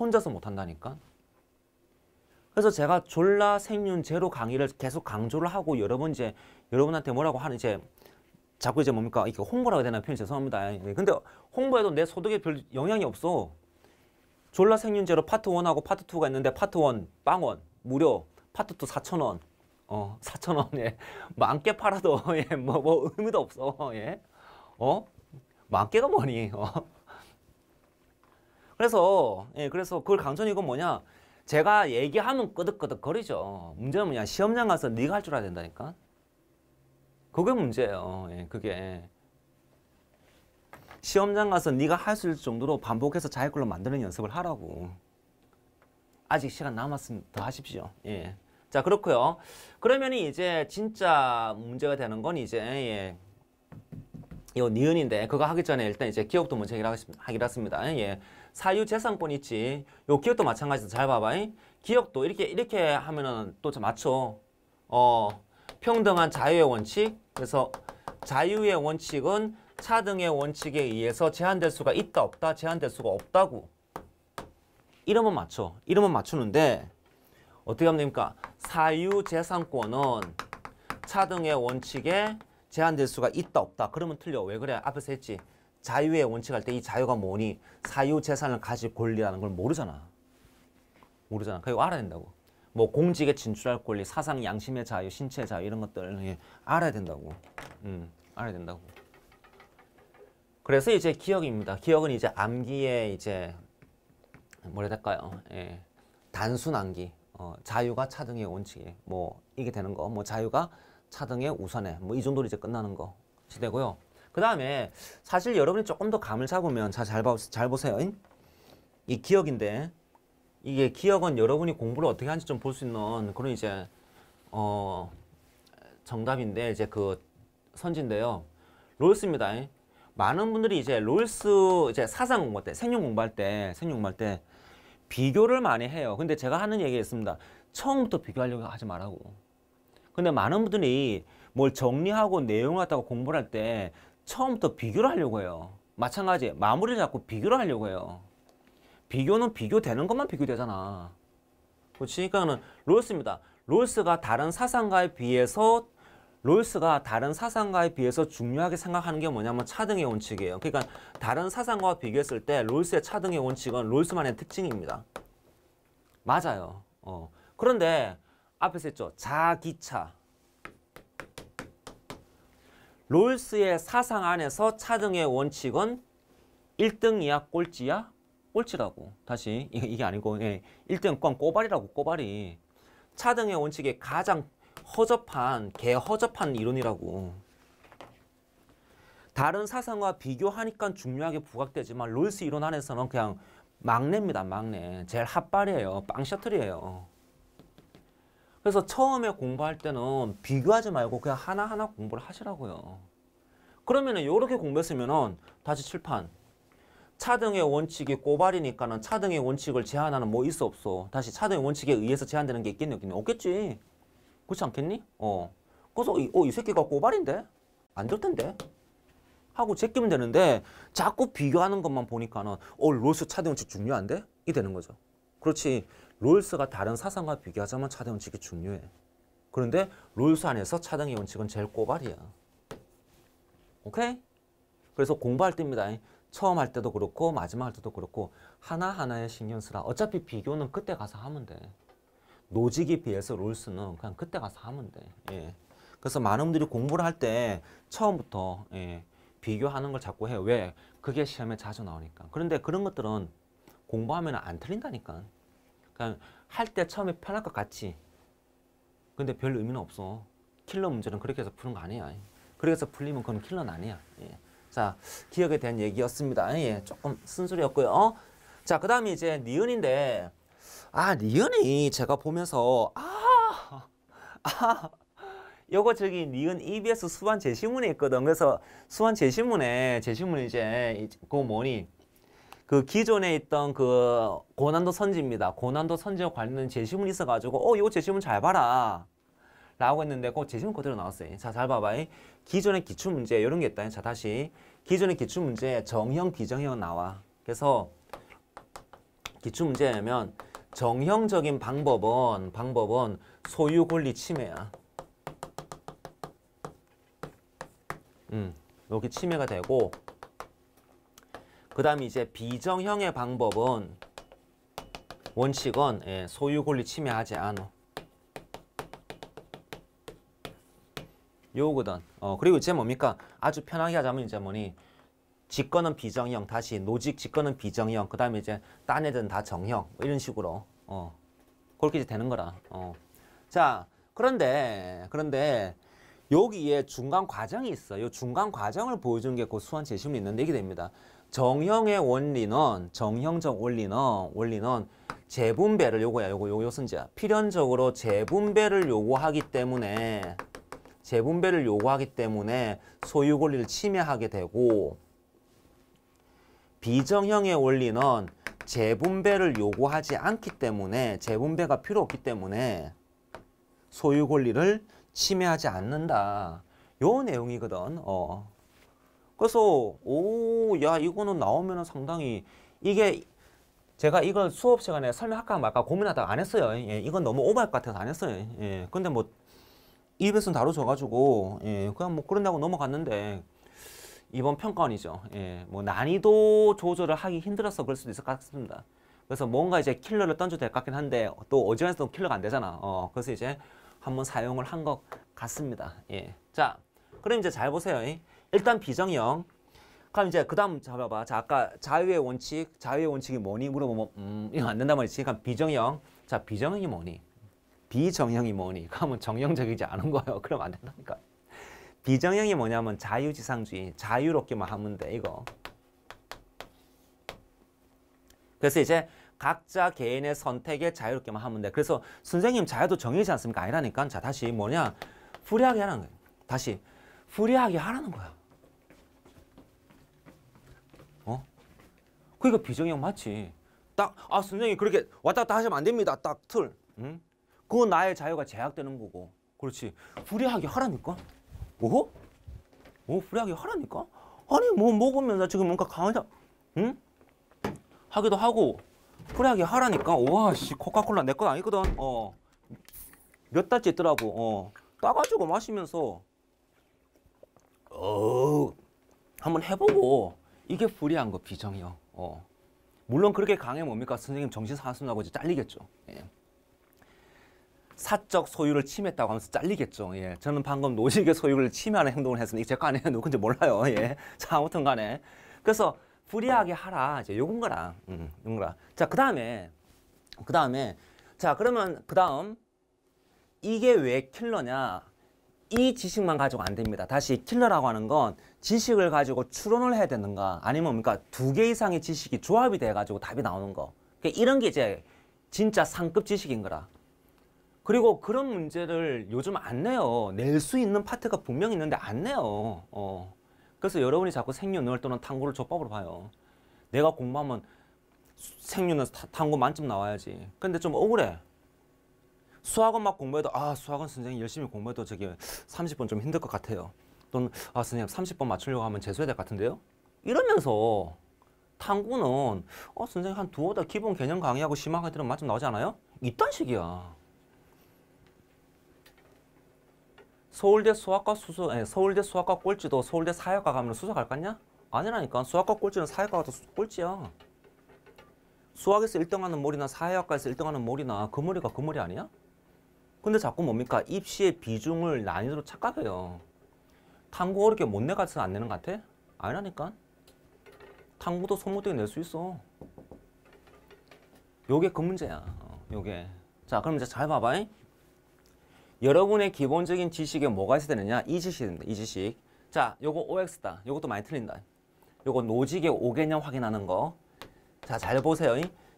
혼자서 못한다니까 그래서 제가 졸라 생윤 제로 강의를 계속 강조를 하고 여러분 이제 여러분한테 뭐라고 하는 이제 자꾸 이제 뭡니까 이게 홍보라고 해야 되나 표현 죄송합니다. 네. 근데 홍보해도 내 소득에 별 영향이 없어. 졸라 생윤제로 파트 1하고 파트 2가 있는데 파트 1 빵원 무료 파트 2 4천 원. 어, 4천 원. 에 예. 만개 팔아도 [laughs] 예. 뭐, 뭐 의미도 없어. 예. 어? 만개가 뭐니? 어. 그래서 예, 그래서 그걸 강조는 이건 뭐냐? 제가 얘기하면 끄덕끄덕거리죠. 문제는 뭐냐 시험장 가서 네가 할 줄 알아야 된다니까. 그게 문제예요. 예, 그게. 시험장 가서 네가 할 수 있을 정도로 반복해서 자기 걸로 만드는 연습을 하라고. 아직 시간 남았으면 더 하십시오. 예. 자 그렇고요. 그러면 이제 진짜 문제가 되는 건 이제 예. 요 니은인데 그거 하기 전에 일단 이제 기억도 문제 하기 하겠습니다. 예. 사유재산권 있지. 요 기억도 마찬가지다. 잘 봐봐. 이. 기억도 이렇게 이렇게 하면은 또맞죠 어, 평등한 자유의 원칙. 그래서 자유의 원칙은 차등의 원칙에 의해서 제한될 수가 있다 없다 제한될 수가 없다고 이름은 맞죠 이름은 맞추는데 어떻게 하면 됩니까 사유재산권은 차등의 원칙에 제한될 수가 있다 없다 그러면 틀려 왜 그래 앞에서 했지 자유의 원칙 할때 이 자유가 뭐니 사유 재산을 가질 권리라는 걸 모르잖아. 모르잖아. 그거 알아야 된다고. 뭐 공직에 진출할 권리, 사상 양심의 자유, 신체 자유 이런 것들 알아야 된다고. 음, 알아야 된다고. 그래서 이제 기억입니다. 기억은 이제 암기의 이제 뭐라 할까요? 예. 단순 암기. 어, 자유가 차등의 원칙이 뭐 이게 되는 거. 뭐 자유가 차등의 우선에 뭐 이 정도로 이제 끝나는 것이 되고요. 그 다음에 사실 여러분이 조금 더 감을 잡으면 잘, 봐, 잘 보세요. 이 기억인데 이게 기억은 여러분이 공부를 어떻게 하는지 좀 볼 수 있는 그런 이제 어 정답인데 이제 그 선지인데요. 롤스입니다. 많은 분들이 이제 롤스 이제 사상 공부할 때 생용 공부할 때 생용 공부할 때 비교를 많이 해요. 근데 제가 하는 얘기가 있습니다. 처음부터 비교하려고 하지 말라고. 근데 많은 분들이 뭘 정리하고 내용을 갖다가 공부할때 처음부터 비교를 하려고 해요. 마찬가지 마무리를 자꾸 비교를 하려고 해요. 비교는 비교되는 것만 비교되잖아. 그러니까는 롤스입니다. 롤스가 다른 사상가에 비해서 롤스가 다른 사상가에 비해서 중요하게 생각하는 게 뭐냐면 차등의 원칙이에요. 그러니까 다른 사상가와 비교했을 때 롤스의 차등의 원칙은 롤스만의 특징입니다. 맞아요. 어. 그런데 앞에서 했죠. 자기차. 롤스의 사상 안에서 차등의 원칙은 1등 이하 꼴찌야 꼴찌라고 다시 이게 아니고 예, 1등 권 꼬발이라고 꼬발이 차등의 원칙에 가장 허접한 개 허접한 이론이라고 다른 사상과 비교하니까 중요하게 부각되지만 롤스 이론 안에서는 그냥 막내입니다 막내 제일 핫발이에요 빵셔틀이에요 그래서 처음에 공부할 때는 비교하지 말고 그냥 하나하나 공부를 하시라고요. 그러면은 이렇게 공부했으면은 다시 칠판 차등의 원칙이 꼬발이니까는 차등의 원칙을 제한하는 뭐 있어 없어. 다시 차등의 원칙에 의해서 제한되는 게 있겠니 없겠니? 없겠지. 그렇지 않겠니? 어. 그래서 이, 어, 이 새끼가 꼬발인데? 안 될 텐데? 하고 제끼면 되는데 자꾸 비교하는 것만 보니까는 어, 로스 차등 원칙 중요한데? 이 되는 거죠. 그렇지. 롤스가 다른 사상과 비교하자면 차등 원칙이 중요해. 그런데 롤스 안에서 차등의 원칙은 제일 꼬발이야. 오케이? 그래서 공부할 때입니다. 처음 할 때도 그렇고 마지막 할 때도 그렇고 하나하나에 신경 쓰라. 어차피 비교는 그때 가서 하면 돼. 노직에 비해서 롤스는 그냥 그때 가서 하면 돼. 예. 그래서 많은 분들이 공부를 할 때 처음부터 예, 비교하는 걸 자꾸 해요. 왜? 그게 시험에 자주 나오니까. 그런데 그런 것들은 공부하면 안 틀린다니까. 그러니까 할때 처음에 편할 것 같지. 근데 별 의미는 없어. 킬러 문제는 그렇게 해서 푸는 거 아니야. 그래서 풀리면 그건 킬러는 아니야. 예. 자, 기억에 대한 얘기였습니다. 예, 조금 쓴소리였고요. 어? 자, 그 다음에 이제 니은인데, 아, 니은이 제가 보면서, 아, 아, 요거 저기 니은 EBS 수반 제시문에 있거든. 그래서 수반 제시문에, 제시문에 이제, 그 뭐니, 그 기존에 있던 그 고난도 선지입니다. 고난도 선지와 관련된 제시문이 있어가지고 어 이거 제시문 잘 봐라 라고 했는데 그 제시문 그대로 나왔어요. 자잘 봐봐. 기존의 기출문제 이런 게 있다. 자 다시 기존의 기출문제 정형 비정형 나와. 그래서 기출문제냐면 정형적인 방법은 방법은 소유 권리 침해야. 음, 여기 침해가 되고 그 다음에 이제 비정형의 방법은 원칙은 예, 소유 권리 침해하지 않어. 요거든. 어, 그리고 이제 뭡니까? 아주 편하게 하자면 이제 뭐니? 직권은 비정형, 다시 노직 직권은 비정형, 그 다음에 이제 딴 애들은 다 정형. 뭐 이런 식으로. 어. 그렇게 이제 되는 거라. 어. 자, 그런데, 그런데 여기에 중간 과정이 있어요. 중간 과정을 보여주는 게그 수완 제시문이 있는데 이게 됩니다. 정형의 원리는 정형적 원리는 원리는 재분배를 요거야 요거 요거 요선지야 필연적으로 재분배를 요구하기 때문에 재분배를 요구하기 때문에 소유 권리를 침해하게 되고 비정형의 원리는 재분배를 요구하지 않기 때문에 재분배가 필요 없기 때문에 소유 권리를 침해하지 않는다. 요 내용이거든. 어. 그래서 오 야 이거는 나오면 상당히 이게 제가 이걸 수업 시간에 설명할까 말까 고민하다가 안 했어요. 예, 이건 너무 오버할 것 같아서 안 했어요. 예, 근데 뭐 입에서는 다뤄져가지고 예, 그냥 뭐 그런다고 넘어갔는데 이번 평가원이죠. 예, 뭐 난이도 조절을 하기 힘들어서 그럴 수도 있을 것 같습니다. 그래서 뭔가 이제 킬러를 던져도 될 것 같긴 한데 또 어지간해서 킬러가 안 되잖아. 어, 그래서 이제 한번 사용을 한 것 같습니다. 예, 자 그럼 이제 잘 보세요. 일단 비정형. 그럼 이제 그 다음 잡아봐. 자, 아까 자유의 원칙, 자유의 원칙이 뭐니? 물어보면 음, 이거 안 된단 말이지. 그럼 비정형. 자, 비정형이 뭐니? 비정형이 뭐니? 그러면 정형적이지 않은 거예요. [laughs] 그럼 안 된다니까. 비정형이 뭐냐면 자유지상주의, 자유롭게만 하면 돼, 이거. 그래서 이제 각자 개인의 선택에 자유롭게만 하면 돼. 그래서 선생님 자유도 정해지 지 않습니까? 아니라니까. 자, 다시 뭐냐? 후리하게 하라는 거예요. 다시 후리하게 하라는 거야. 그러니까 비정형 맞지. 딱, 아, 선생님, 그렇게 왔다 갔다 하시면 안 됩니다. 딱 틀. 응? 그건 나의 자유가 제약되는 거고. 그렇지. 불의하게 하라니까? 뭐? 뭐, 불의하게 하라니까? 아니, 뭐 먹으면서 지금 뭔가 강하자, 응? 하기도 하고, 불의하게 하라니까? 와, 씨, 코카콜라 내 건 아니거든. 어. 몇 달째 있더라고. 어. 따가지고 마시면서, 어, 한번 해보고, 이게 불의한 거, 비정형. 어. 물론 그렇게 강해 뭡니까? 선생님 정신 사납고 이제 잘리겠죠. 예. 사적 소유를 침했다고 하면서 잘리겠죠. 예. 저는 방금 노식의 소유를 침해하는 행동을 했으니 제거 안니에 누군지 몰라요. 예. 자, 아무튼 간에. 그래서 불이하게 하라. 이제 요건 거라. 음, 요건 거라. 자, 그 다음에, 그 다음에, 자, 그러면 그 다음, 이게 왜 킬러냐? 이 지식만 가지고 안 됩니다. 다시 킬러라고 하는 건 지식을 가지고 추론을 해야 되는가 아니면 그러니까두 개 이상의 지식이 조합이 돼가지고 답이 나오는 거 그러니까 이런 게 이제 진짜 상급 지식인 거라 그리고 그런 문제를 요즘 안 내요 낼 수 있는 파트가 분명히 있는데 안 내요 어. 그래서 여러분이 자꾸 생년월 또는 탄구를 조법으로 봐요 내가 공부하면 생년은 탄구 만점 나와야지 근데 좀 억울해 수학은 막 공부해도 아 수학은 선생님 열심히 공부해도 저기 30분 좀 힘들 것 같아요 또는 아 선생님 30번 맞추려고 하면 재수해야 될 것 같은데요? 이러면서 탐구는 어 선생님 한 두어 달 기본 개념 강의하고 심화하게 되면 맞점 나오지 않아요? 이딴 식이야. 서울대 수학과 수석 아 예, 서울대 수학과 꼴찌도 서울대 사회과 가면 수석할 거냐? 아니라니까 수학과 꼴찌는 사회과가 더 꼴찌야. 수학에서 1등하는 몰이나 사회학과에서 1등하는 몰이나 그 머리가 그 머리 아니야? 근데 자꾸 뭡니까? 입시의 비중을 난이도로 착각해요. 탐구 어렵게 못 내가서 안 내는 것 같아? 아니라니까. 탐구도 소모되게 낼 수 있어. 요게 그 문제야. 어, 요게. 자, 그럼 이제 잘 봐봐. 여러분의 기본적인 지식에 뭐가 있어야 되느냐? 이 지식이 된다. 이 지식. 자, 요거 OX다. 요것도 많이 틀린다. 요거 노직의 5개념 확인하는 거. 자, 잘 보세요.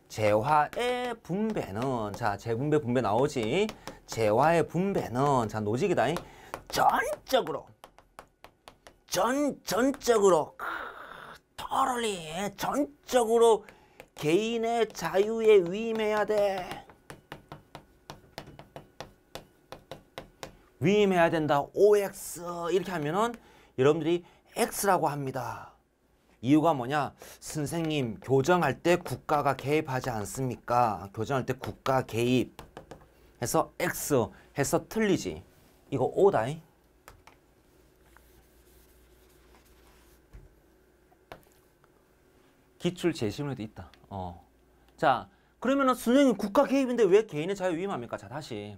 재화의 분배는 자, 재분배 분배 나오지. 재화의 분배는 자, 노직이다. 전적으로 전, 전적으로 털럴리 예, 전적으로 개인의 자유에 위임해야 돼. 위임해야 된다. OX 이렇게 하면은 여러분들이 X라고 합니다. 이유가 뭐냐? 선생님 교정할 때 국가가 개입하지 않습니까? 교정할 때 국가 개입 해서 X 해서 틀리지. 이거 O다잉. 기출 제시문에도 있다. 어. 자, 그러면은 수능이 국가 개입인데 왜 개인의 자유 위임합니까? 자, 다시.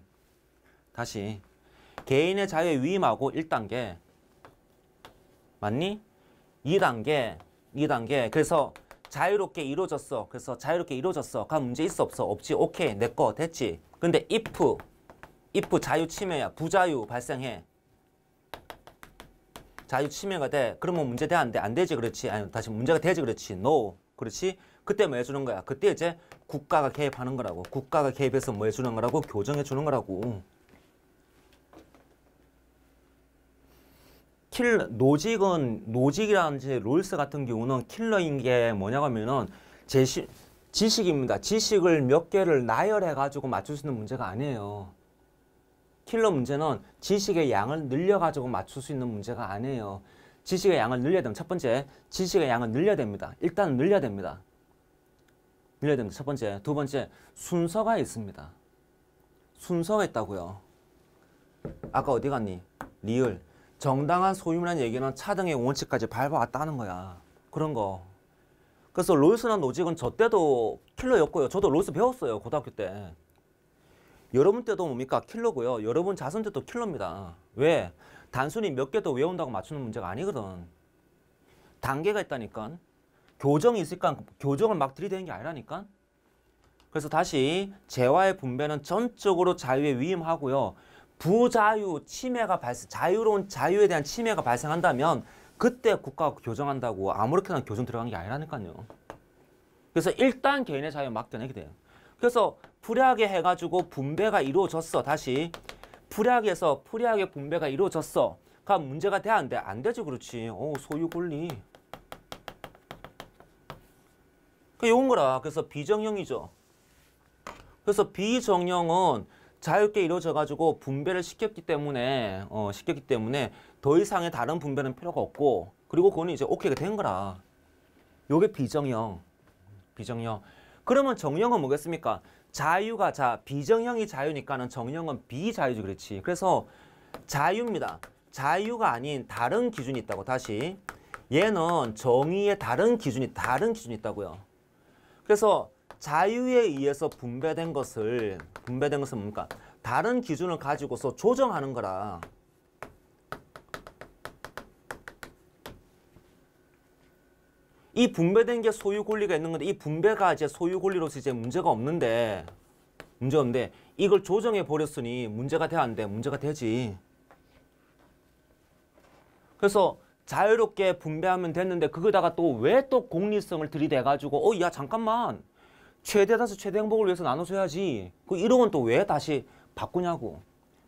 다시. 개인의 자유 위임하고 1단계. 맞니? 2단계. 2단계. 그래서 자유롭게 이루어졌어. 그래서 자유롭게 이루어졌어. 가 문제 있어 없어? 없지. 오케이. 내 거 됐지. 근데 if if 자유 침해야. 부자유 발생해. 자유 침해가 돼. 그러면 문제 돼? 안 돼? 안 되지. 그렇지. 아니, 다시 문제가 되지. 그렇지. No. 그렇지. 그때 뭐 해주는 거야? 그때 이제 국가가 개입하는 거라고. 국가가 개입해서 뭐 해주는 거라고? 교정해 주는 거라고. 킬러, 노직은, 노직이라든지 롤스 같은 경우는 킬러인 게 뭐냐고 하면은 제시, 지식입니다. 지식을 몇 개를 나열해가지고 맞출 수 있는 문제가 아니에요. 킬러 문제는 지식의 양을 늘려가지고 맞출 수 있는 문제가 아니에요. 지식의 양을 늘려야 됩니다. 첫 번째, 지식의 양을 늘려야 됩니다. 일단 늘려야 됩니다. 늘려야 됩니다. 첫 번째. 두 번째, 순서가 있습니다. 순서가 있다고요. 아까 어디 갔니? 리을. 정당한 소유물이라는 얘기는 차등의 원칙까지 밟아왔다는 거야. 그런 거. 그래서 로이스나 노직은 저 때도 킬러였고요. 저도 로이스 배웠어요. 고등학교 때. 여러분 때도 뭡니까? 킬러고요. 여러분 자손 때도 킬러입니다. 왜? 단순히 몇 개 더 외운다고 맞추는 문제가 아니거든. 단계가 있다니까. 교정이 있을까 교정을 막 들이대는 게 아니라니까. 그래서 다시 재화의 분배는 전적으로 자유에 위임하고요. 부자유 침해가 발생, 자유로운 자유에 대한 침해가 발생한다면 그때 국가가 교정한다고 아무렇게나 교정 들어간 게 아니라니까요. 그래서 일단 개인의 자유에 맡겨내게 돼요. 그래서 불약에 해가지고 분배가 이루어졌어. 다시 불약에서 불약의 분배가 이루어졌어. 가 문제가 돼 안 돼? 안 되지 그렇지. 오 소유 권리. 그 요건 거라. 그래서 비정형이죠. 그래서 비정형은 자유롭게 이루어져가지고 분배를 시켰기 때문에 어, 시켰기 때문에 더 이상의 다른 분배는 필요가 없고 그리고 그거는 이제 오케이가 된 거라. 요게 비정형. 비정형. 그러면 정형은 뭐겠습니까? 자유가 자, 비정형이 자유니까는 정형은 비자유지 그렇지. 그래서 자유입니다. 자유가 아닌 다른 기준이 있다고 다시 얘는 정의의 다른 기준이 다른 기준이 있다고요. 그래서 자유에 의해서 분배된 것을 분배된 것은 뭡니까? 다른 기준을 가지고서 조정하는 거라. 이 분배된 게 소유 권리가 있는 건데 이 분배가 이제 소유 권리로서 이제 문제가 없는데 문제 없는데 이걸 조정해 버렸으니 문제가 돼야안 돼? 문제가 되지. 그래서 자유롭게 분배하면 됐는데 그거다가 또 왜 또 공리성을 들이대가지고 어 야 잠깐만 최대 다수 최대 행복을 위해서 나눠줘야지 그이론은또 왜 다시 바꾸냐고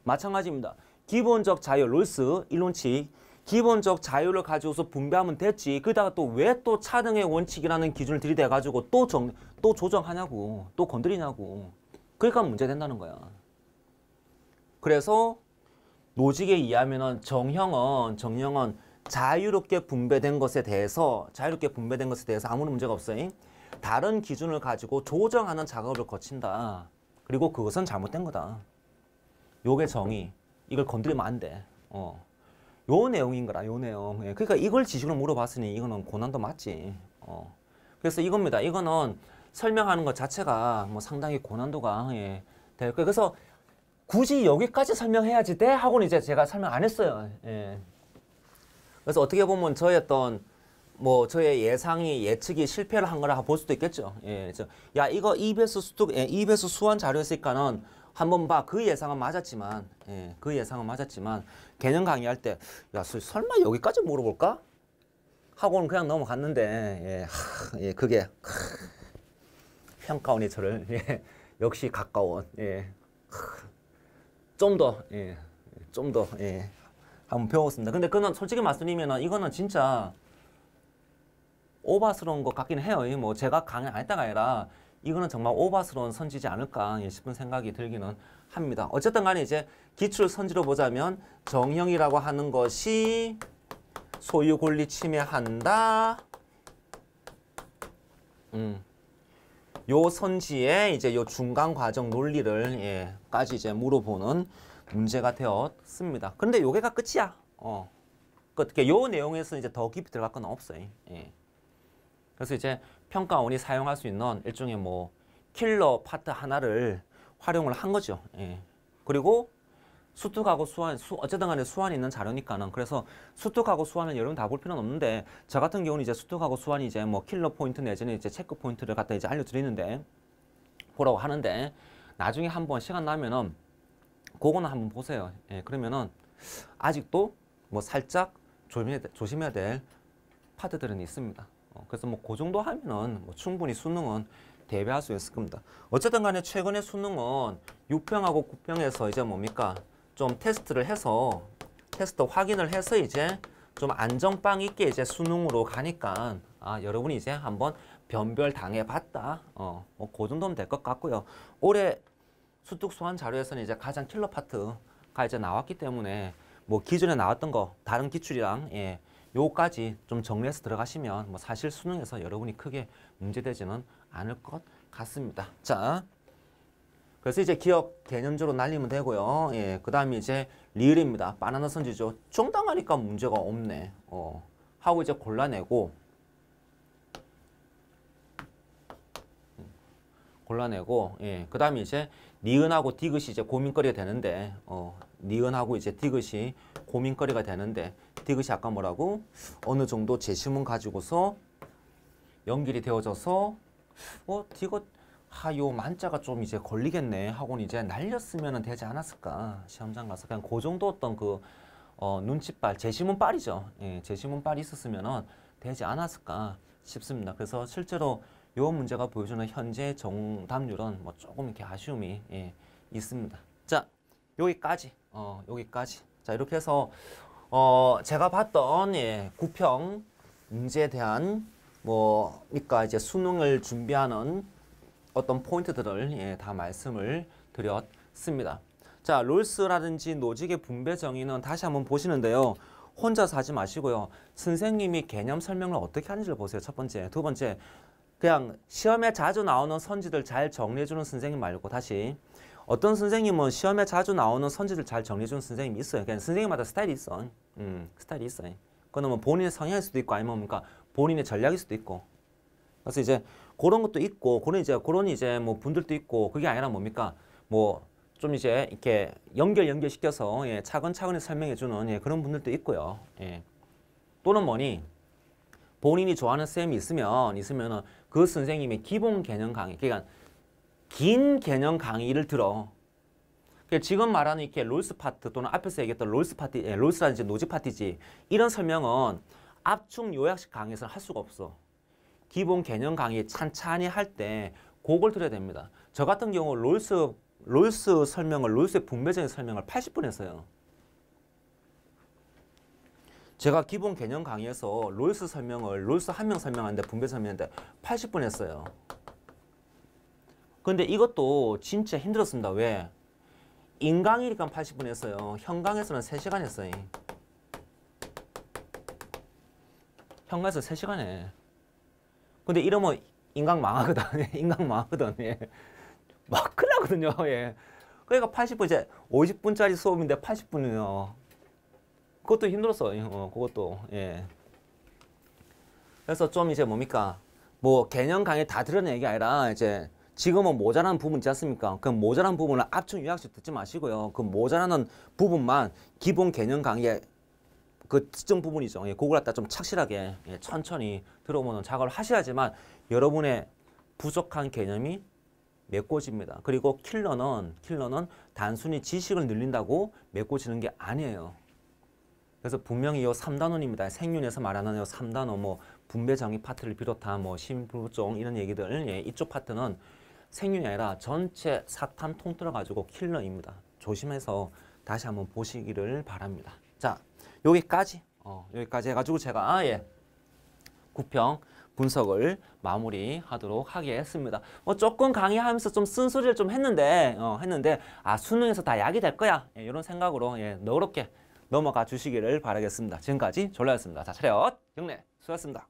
마찬가지입니다 기본적 자유 롤스 이론칙 기본적 자유를 가지고서 분배하면 됐지. 그다가 또 왜 또 차등의 원칙이라는 기준을 들이대가지고 또 정, 또 조정하냐고. 또 건드리냐고. 그러니까 문제 된다는 거야. 그래서 노직에 의하면은 정형은, 정형은 자유롭게 분배된 것에 대해서, 자유롭게 분배된 것에 대해서 아무런 문제가 없어요. 다른 기준을 가지고 조정하는 작업을 거친다. 그리고 그것은 잘못된 거다. 요게 정의. 이걸 건드리면 안 돼. 어. 요 내용인 거라 요 내용 예, 그러니까 이걸 지식으로 물어봤으니 이거는 고난도 맞지 어. 그래서 이겁니다 이거는 설명하는 것 자체가 뭐 상당히 고난도가 예, 될 거예요 그래서 굳이 여기까지 설명해야지 돼 하고는 이제 제가 설명 안 했어요 예. 그래서 어떻게 보면 저의 어떤 뭐 저의 예상이 예측이 실패를 한 거라 볼 수도 있겠죠 예, 야 이거 2배수 수득 2에수수원 자료였으니까는 한번 봐. 그 예상은 맞았지만, 예, 그 예상은 맞았지만, 개념 강의할 때 야, 설마 여기까지 물어볼까? 하고는 그냥 넘어갔는데 예, 하, 예 그게 크, 평가원이 저를 [laughs] 예, 역시 가까운 예, 좀더 예, 좀 더 예, 한번 배웠습니다. 근데 그는 솔직히 말씀드리면 이거는 진짜 오바스러운 것 같긴 해요. 뭐 제가 강의 안 했다가 아니라 이거는 정말 오바스러운 선지지 않을까 예, 싶은 생각이 들기는 합니다. 어쨌든 간에 이제 기출 선지로 보자면 정형이라고 하는 것이 소유 권리 침해한다. 음. 요 선지의 이제 요 중간 과정 논리를 예, 까지 이제 물어보는 문제가 되었습니다. 그런데 요게가 끝이야. 어. 그 어게요 내용에서 이제 더 깊이 들어갈 건 없어요. 예. 그래서 이제 평가원이 사용할 수 있는 일종의 뭐 킬러 파트 하나를 활용을 한 거죠. 예. 그리고 수특하고 수완, 수, 어쨌든 간에 수완이 있는 자료니까는 그래서 수특하고 수완은 여러분 다 볼 필요는 없는데 저 같은 경우는 이제 수특하고 수완이 이제 뭐 킬러 포인트 내지는 이제 체크 포인트를 갖다 이제 알려드리는데 보라고 하는데 나중에 한번 시간 나면은 그거는 한번 보세요. 예, 그러면은 아직도 뭐 살짝 조심해야, 될, 조심해야 될 파트들은 있습니다. 어, 그래서 뭐그 정도 하면은 뭐 충분히 수능은 대비할 수 있을 겁니다. 어쨌든 간에 최근에 수능은 6평하고 9평에서 이제 뭡니까? 좀 테스트를 해서 테스트 확인을 해서 이제 좀 안정빵 있게 이제 수능으로 가니까 아 여러분이 이제 한번 변별 당해봤다 어뭐그 정도면 될 것 같고요 올해 수특 소환 자료에서는 이제 가장 킬러 파트가 이제 나왔기 때문에 뭐 기존에 나왔던 거 다른 기출이랑 예 요까지 좀 정리해서 들어가시면 뭐 사실 수능에서 여러분이 크게 문제되지는 않을 것 같습니다 자 그래서 이제 기업 개념적으로 날리면 되고요. 예, 그 다음에 이제 리을입니다. 바나나 선지죠. 정당하니까 문제가 없네. 어, 하고 이제 골라내고 골라내고 예, 그 다음에 이제 니은하고 디귿이 이제 고민거리가 되는데 어, 니은하고 이제 디귿이 고민거리가 되는데 디귿이 아까 뭐라고? 어느 정도 제시문 가지고서 연결이 되어져서 어, 디귿 아, 요 만자가 좀 이제 걸리겠네 하고는 이제 날렸으면 되지 않았을까. 시험장 가서 그냥 그 정도 어떤 그 어, 눈치빨, 제시문빨이죠. 예, 제시문빨이 있었으면은 되지 않았을까 싶습니다. 그래서 실제로 요 문제가 보여주는 현재 정답률은 뭐 조금 이렇게 아쉬움이 예, 있습니다. 자, 여기까지. 어, 여기까지. 자, 이렇게 해서 어, 제가 봤던 예, 구평 문제에 대한 뭐니까 그 이제 수능을 준비하는 어떤 포인트들을 예, 다 말씀을 드렸습니다. 자, 롤스라든지 노직의 분배 정의는 다시 한번 보시는데요. 혼자서 하지 마시고요. 선생님이 개념 설명을 어떻게 하는지를 보세요. 첫 번째. 두 번째, 그냥 시험에 자주 나오는 선지들 잘 정리해주는 선생님 말고 다시 어떤 선생님은 시험에 자주 나오는 선지들 잘 정리해주는 선생님이 있어요. 그냥 선생님마다 스타일이 있어. 음, 스타일이 있어요. 그거뭐 본인의 성향일 수도 있고 아니면 뭡니까? 본인의 전략일 수도 있고. 그래서 이제 그런 것도 있고 그런 이제 그런 이제 뭐 분들도 있고 그게 아니라 뭡니까 뭐 좀 이제 이렇게 연결 연결시켜서 예, 차근차근히 설명해주는 예, 그런 분들도 있고요. 예. 또는 뭐니 본인이 좋아하는 쌤이 있으면 있으면은 그 선생님의 기본 개념 강의 그러니까 긴 개념 강의를 들어. 그러니까 지금 말하는 이렇게 롤스 파트 또는 앞에서 얘기했던 롤스 파티, 예, 롤스라든지 노지 파티지 이런 설명은 압축 요약식 강의에서는 할 수가 없어. 기본 개념 강의 찬찬히 할 때 곡을 들어야 됩니다. 저 같은 경우 롤스 롤스 설명을 롤스의 분배적인 설명을 80분 했어요. 제가 기본 개념 강의에서 롤스 설명을 롤스 한 명 설명하는데 분배 설명하는데 80분 했어요. 근데 이것도 진짜 힘들었습니다. 왜? 인강이니까 80분 했어요. 현강에서는 3시간 했어요. 현강에서 3시간 해. 근데 이러면 뭐 인강 망하거든. [laughs] 인강 망하거든. 예. 막 큰일 나거든요. 예. 그러니까 80분 이제 50분짜리 수업인데 80분이요. 그것도 힘들었어요. 어, 그것도. 예. 그래서 좀 이제 뭡니까? 뭐 개념 강의 다 들은 얘기 아니라 이제 지금은 모자란 부분 있지 않습니까? 그 모자란 부분을 압축 요약식 듣지 마시고요. 그모자라는 부분만 기본 개념 강의에 그 특정 부분이죠. 예, 그걸 갖다 좀 착실하게 예, 천천히 들어오는 작업을 하셔야지만 여러분의 부족한 개념이 메꿔집니다. 그리고 킬러는 킬러는 단순히 지식을 늘린다고 메꿔지는 게 아니에요. 그래서 분명히 이 3단원입니다. 생윤에서 말하는 이 3단원 뭐 분배정의 파트를 비롯한 뭐 심부종 이런 얘기들 예, 이쪽 파트는 생윤이 아니라 전체 사탐 통틀어 가지고 킬러입니다. 조심해서 다시 한번 보시기를 바랍니다. 자. 여기까지 어, 여기까지 해가지고 제가 아, 예 구평 분석을 마무리하도록 하게 했습니다. 뭐 조금 강의하면서 좀 쓴소리를 좀 했는데 어, 했는데 아 수능에서 다 약이 될 거야 예, 이런 생각으로 예, 너그럽게 넘어가 주시기를 바라겠습니다. 지금까지 졸라였습니다. 자 차렷 경례 수고하셨습니다.